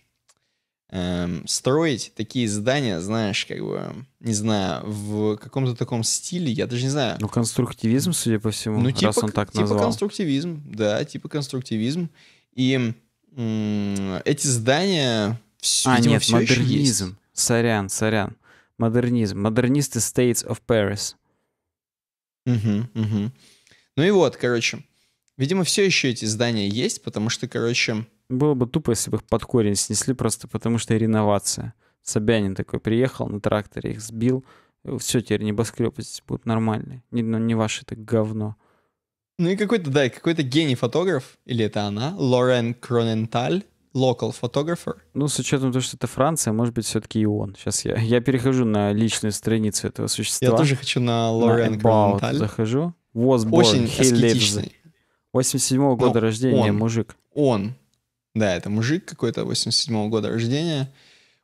эм, строить такие здания, знаешь, как бы, не знаю, в каком-то таком стиле, я даже не знаю. Ну, конструктивизм, судя по всему, ну, типа, раз он так типа назвал. Типа конструктивизм, да, типа конструктивизм. И м- эти здания, все, а, видимо, нет, все модернизм. Еще есть. Сорян, сорян. Модернизм. Модернисты States of Paris. Угу, угу. Ну и вот, короче, Видимо, все еще эти здания есть, потому что, короче... Было бы тупо, если бы их под корень снесли, просто потому что реновация. Собянин такой приехал на тракторе, их сбил. Все, теперь небоскребы здесь будут нормальные. Не, не ваше это говно. Ну и какой-то, да, какой-то гений-фотограф, или это она, Лорен Кроненталь, local photographer. Ну, с учетом того, что это Франция, может быть, все-таки и он. Сейчас я, я перехожу на личную страницу этого существа. Я тоже хочу на Лорен Кроненталь. Захожу. Was born, Очень he Lives. 87-го года ну, рождения он, мужик. Он. Да, это мужик какой-то 87-го года рождения.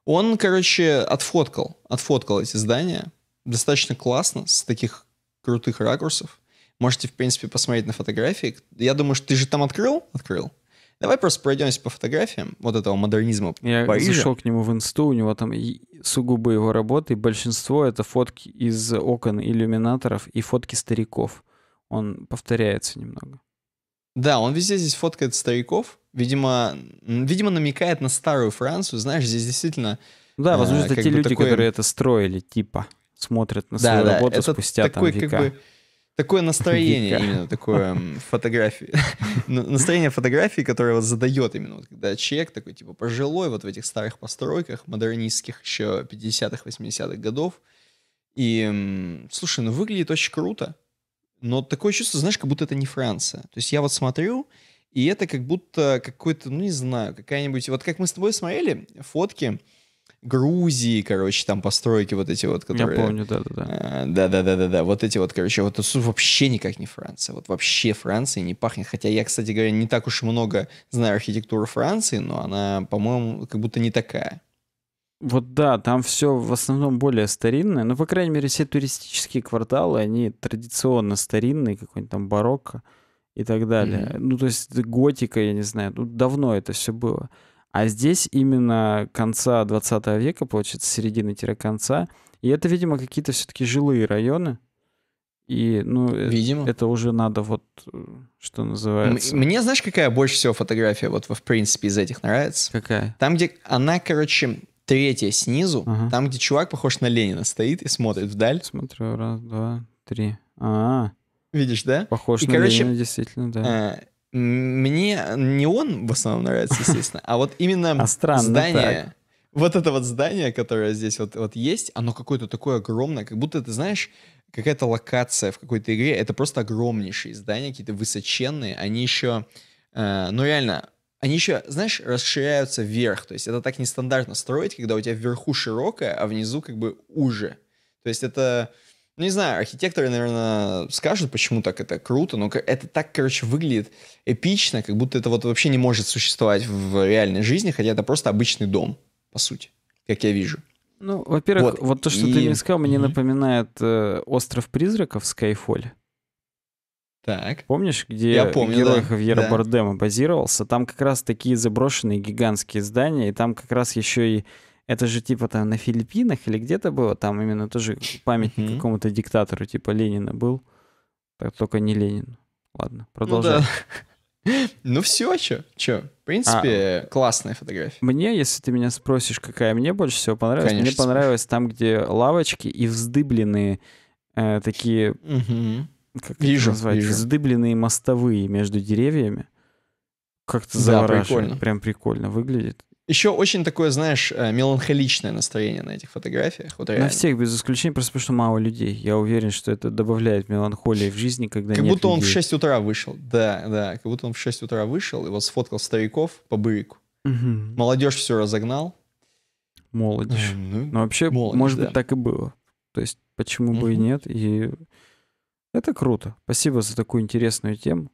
Он, короче, отфоткал, отфоткал эти здания. Достаточно классно, с таких крутых ракурсов. Можете, в принципе, посмотреть на фотографии. Я думаю, что ты же там открыл? Открыл. Давай просто пройдемся по фотографиям вот этого модернизма Я Парижа. зашел к нему в инсту, у него там сугубо его работы, большинство — это фотки из окон иллюминаторов и фотки стариков. Он повторяется немного. Да, он везде здесь фоткает стариков, видимо, видимо намекает на старую Францию, знаешь, здесь действительно... Да, э, возможно, это те люди, такое... которые это строили, типа, смотрят на свою да, работу да, это спустя такой, там века. Как бы, такое настроение века. именно, такое фотографии. настроение фотографии, которое вот задает именно, когда человек такой, типа, пожилой, вот в этих старых постройках, модернистских еще 50-х, 80-х годов. И, слушай, ну выглядит очень круто но такое чувство, знаешь, как будто это не Франция. То есть я вот смотрю, и это как будто какой-то, ну не знаю, какая-нибудь... Вот как мы с тобой смотрели фотки Грузии, короче, там постройки вот эти вот, которые... Я помню, да-да-да. Э, да-да-да-да-да, вот эти вот, короче, вот это вообще никак не Франция. Вот вообще Франции не пахнет. Хотя я, кстати говоря, не так уж много знаю архитектуру Франции, но она, по-моему, как будто не такая. Вот да, там все в основном более старинное. Ну, по крайней мере, все туристические кварталы, они традиционно старинные, какой-нибудь там барокко и так далее. Mm-hmm. Ну, то есть готика, я не знаю, ну, давно это все было. А здесь именно конца 20 века, получается, середины-конца. И это, видимо, какие-то все-таки жилые районы. И, ну, э, Видимо. это уже надо вот, э, что называется. Мне, знаешь, какая больше всего фотография вот, в принципе, из этих нравится? Какая? Там, где она, короче, третья снизу, ага. там, где чувак похож на Ленина, стоит и смотрит вдаль. Смотрю, раз, два, три. А, Видишь, да? Похож и, на короче, Ленина, действительно, да. А, мне не он в основном нравится, естественно, а вот именно а странно, здание. Так. Вот это вот здание, которое здесь вот, вот есть, оно какое-то такое огромное, как будто, ты знаешь, какая-то локация в какой-то игре, это просто огромнейшие здания, какие-то высоченные, они еще, э, ну реально, они еще, знаешь, расширяются вверх. То есть это так нестандартно строить, когда у тебя вверху широкое, а внизу как бы уже. То есть это, ну не знаю, архитекторы, наверное, скажут, почему так это круто, но это так, короче, выглядит эпично, как будто это вот вообще не может существовать в реальной жизни, хотя это просто обычный дом, по сути, как я вижу. Ну, во-первых, вот, вот то, что и... ты мне сказал, мне mm-hmm. напоминает э, остров призраков в Skyfall. Так. Помнишь, где Я помню, герой да. Хавьера да. базировался? Там как раз такие заброшенные гигантские здания, и там как раз еще и это же типа там на Филиппинах или где-то было, там именно тоже памятник какому-то диктатору типа Ленина был. Так только не Ленин. Ладно, продолжаем. Ну, все, что? Что? В принципе, а. классная фотография. Мне, если ты меня спросишь, какая мне больше всего понравилась, мне понравилось там, где лавочки и вздыбленные э, такие как вижу, это назвать, вижу. вздыбленные мостовые между деревьями. Как-то да, завораживает. Прикольно. Прям прикольно выглядит. Еще очень такое, знаешь, э, меланхоличное настроение на этих фотографиях. Вот на всех, без исключения, просто потому что мало людей. Я уверен, что это добавляет меланхолии в жизни, когда Как нет будто людей. он в 6 утра вышел. Да, да, как будто он в 6 утра вышел и вот сфоткал стариков по бырику. Угу. Молодежь все разогнал. Молодежь. Ну, Но вообще, молодежь, может да. быть, так и было. То есть, почему угу. бы и нет. И это круто. Спасибо за такую интересную тему.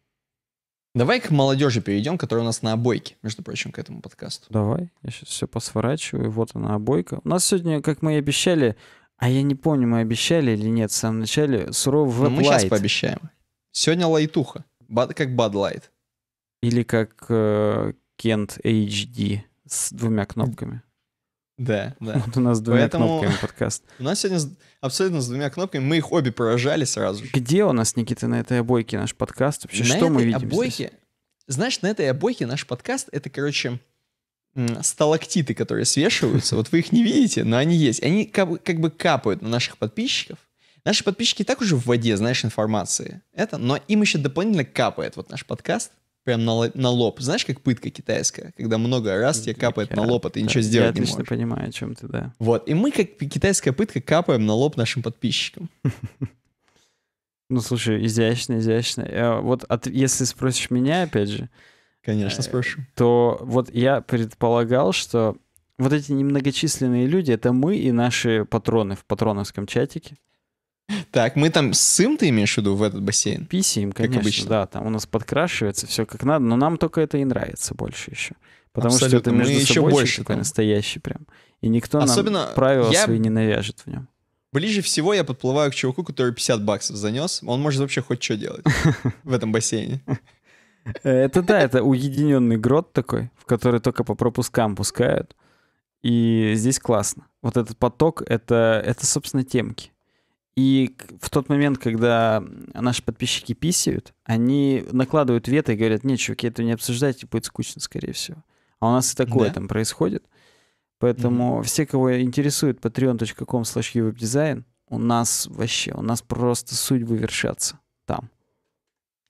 Давай к молодежи перейдем, которая у нас на обойке, между прочим, к этому подкасту. Давай, я сейчас все посворачиваю. Вот она, обойка. У нас сегодня, как мы и обещали, а я не помню, мы обещали или нет в самом начале, суров ну, веб Мы сейчас пообещаем. Сегодня лайтуха. Бад, как Бадлайт. Или как э, Кент HD с двумя кнопками. Да, да. Вот у нас двумя Поэтому... кнопками подкаст. У нас сегодня абсолютно с двумя кнопками. Мы их обе поражали сразу же. Где у нас, Никита, на этой обойке наш подкаст? Вообще, на что мы видим обойке... здесь? Знаешь, на этой обойке наш подкаст — это, короче, сталактиты, которые свешиваются. Вот вы их не видите, но они есть. Они как, бы капают на наших подписчиков. Наши подписчики так уже в воде, знаешь, информации. Это, но им еще дополнительно капает вот наш подкаст — прям на, на лоб. Знаешь, как пытка китайская, когда много раз тебе капает я, на лоб, а ты да, ничего сделать не можешь. Я отлично понимаю, о чем ты, да. Вот, и мы, как китайская пытка, капаем на лоб нашим подписчикам. Ну, слушай, изящно, изящно. Э, вот если спросишь меня, опять же... Конечно, э, спрошу. То вот я предполагал, что вот эти немногочисленные люди — это мы и наши патроны в патроновском чатике. Так, мы там сым ты имеешь в виду в этот бассейн? Писем, конечно, как обычно. да, там у нас подкрашивается все как надо, но нам только это и нравится больше еще. Потому Абсолютно. что это между мы собой еще больше такой там. настоящий прям. И никто Особенно нам правила я... свои не навяжет в нем. Ближе всего я подплываю к чуваку, который 50 баксов занес. Он может вообще хоть что делать в этом бассейне. Это да, это уединенный грот такой, в который только по пропускам пускают. И здесь классно. Вот этот поток, это, это собственно, темки. И в тот момент, когда наши подписчики писают, они накладывают вето и говорят, нет, чуваки, это не обсуждайте, будет скучно, скорее всего. А у нас и такое да? там происходит. Поэтому mm-hmm. все, кого интересует patreon.com slash дизайн, у нас вообще, у нас просто судьбы вершатся там.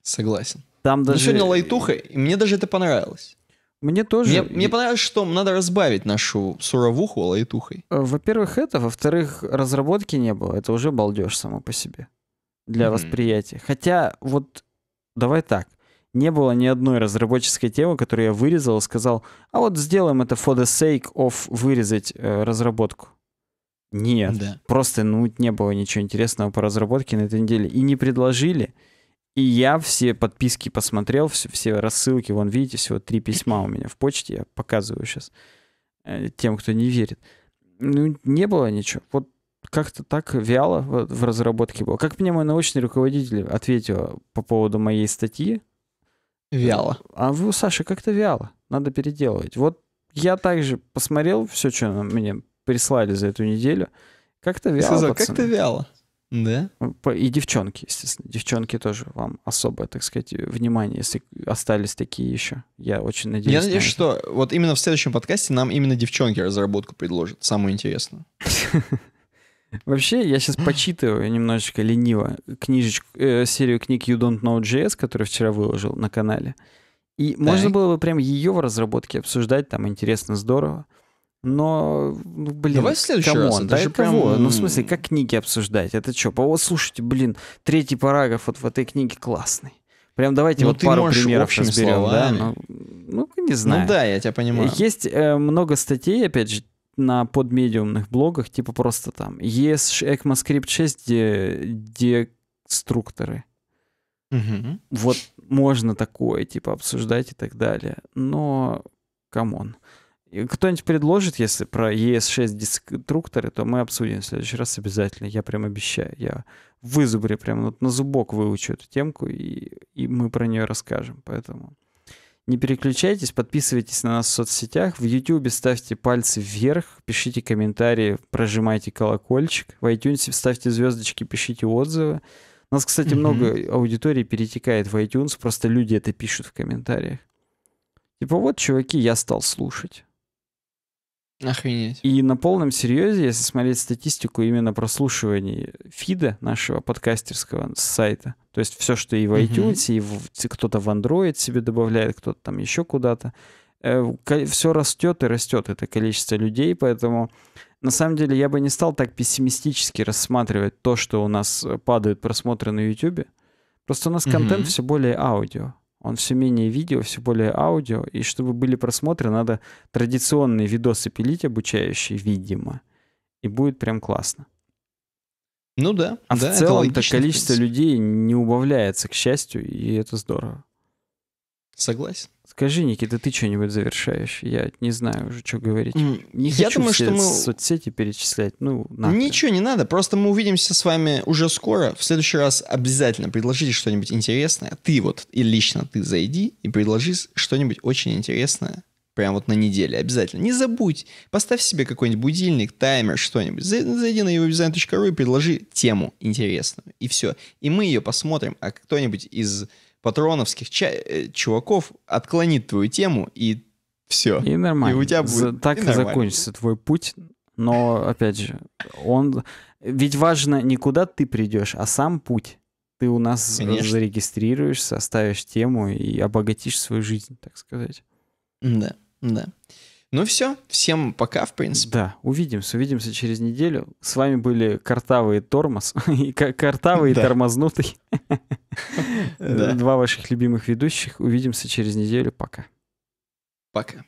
Согласен. Там даже... Ну, сегодня лайтуха, и мне даже это понравилось. Мне тоже. Мне, мне понравилось, что надо разбавить нашу суровуху лайтухой. Э, во-первых, это. Во-вторых, разработки не было. Это уже балдеж само по себе для mm-hmm. восприятия. Хотя, вот давай так. Не было ни одной разработческой темы, которую я вырезал и сказал, а вот сделаем это for the sake of вырезать э, разработку. Нет, да. просто ну не было ничего интересного по разработке на этой неделе. И не предложили. И я все подписки посмотрел, все, все рассылки, вон, видите, всего три письма у меня в почте, я показываю сейчас э, тем, кто не верит. Ну, не было ничего. Вот как-то так вяло в, в разработке было. Как мне мой научный руководитель ответил по поводу моей статьи? Вяло. А, а вы, Саша, как-то вяло. Надо переделывать. Вот я также посмотрел все, что мне прислали за эту неделю. Как-то вяло, Сезон, как-то вяло. Да? И девчонки, естественно. Девчонки тоже вам особое, так сказать, внимание, если остались такие еще. Я очень надеюсь. Я надеюсь, на что вот именно в следующем подкасте нам именно девчонки разработку предложат. Самое интересное. Вообще, я сейчас почитываю немножечко лениво книжечку, э, серию книг You Don't Know JS, которую вчера выложил на канале. И можно было бы прям ее в разработке обсуждать, там интересно, здорово. Но, ну, блин, Давай в следующий камон, раз, это да же прям, повод. ну, в смысле, как книги обсуждать? Это что, повод, слушайте, блин, третий параграф вот в этой книге классный. Прям давайте ну, вот ты пару примеров разберем, словами. да? Ну, ну, ну, не знаю. Ну да, я тебя понимаю. Есть э, много статей, опять же, на подмедиумных блогах, типа просто там ES ECMAScript 6 де деструкторы. Угу. Вот можно такое, типа, обсуждать и так далее. Но, камон. Кто-нибудь предложит, если про ES6 деструкторы, то мы обсудим в следующий раз обязательно. Я прям обещаю. Я в изубре прям вот на зубок выучу эту темку, и, и мы про нее расскажем. Поэтому не переключайтесь, подписывайтесь на нас в соцсетях. В YouTube ставьте пальцы вверх, пишите комментарии, прожимайте колокольчик. В iTunes ставьте звездочки, пишите отзывы. У нас, кстати, mm-hmm. много аудитории перетекает в iTunes, просто люди это пишут в комментариях. Типа, вот, чуваки, я стал слушать. Охренеть. И на полном серьезе, если смотреть статистику именно прослушиваний фида нашего подкастерского сайта, то есть все, что и в iTunes, угу. и кто-то в Android себе добавляет, кто-то там еще куда-то, э, все растет и растет это количество людей, поэтому на самом деле я бы не стал так пессимистически рассматривать то, что у нас падают просмотры на YouTube. Просто у нас угу. контент все более аудио он все менее видео, все более аудио, и чтобы были просмотры, надо традиционные видосы пилить обучающие, видимо, и будет прям классно. Ну да. А да, в целом-то количество людей не убавляется, к счастью, и это здорово. Согласен. Скажи, Никита, ты что-нибудь завершаешь? Я не знаю уже, что говорить. Не Я думаю, все что мы... соцсети перечислять. Ну, нахрен. Ничего не надо, просто мы увидимся с вами уже скоро. В следующий раз обязательно предложите что-нибудь интересное. Ты вот, и лично ты зайди и предложи что-нибудь очень интересное. Прям вот на неделе обязательно. Не забудь, поставь себе какой-нибудь будильник, таймер, что-нибудь. Зайди на webdesign.ru и предложи тему интересную. И все. И мы ее посмотрим, а кто-нибудь из патроновских ча- э, чуваков отклонит твою тему, и все. И нормально. И у тебя будет... За, так и закончится твой путь. Но, опять же, он... Ведь важно не куда ты придешь, а сам путь. Ты у нас Конечно. зарегистрируешься, оставишь тему и обогатишь свою жизнь, так сказать. Да, да. Ну все, всем пока, в принципе. Да, увидимся, увидимся через неделю. С вами были Картавый Тормоз и Картавый Тормознутый. Два ваших любимых ведущих. Увидимся через неделю. Пока. Пока.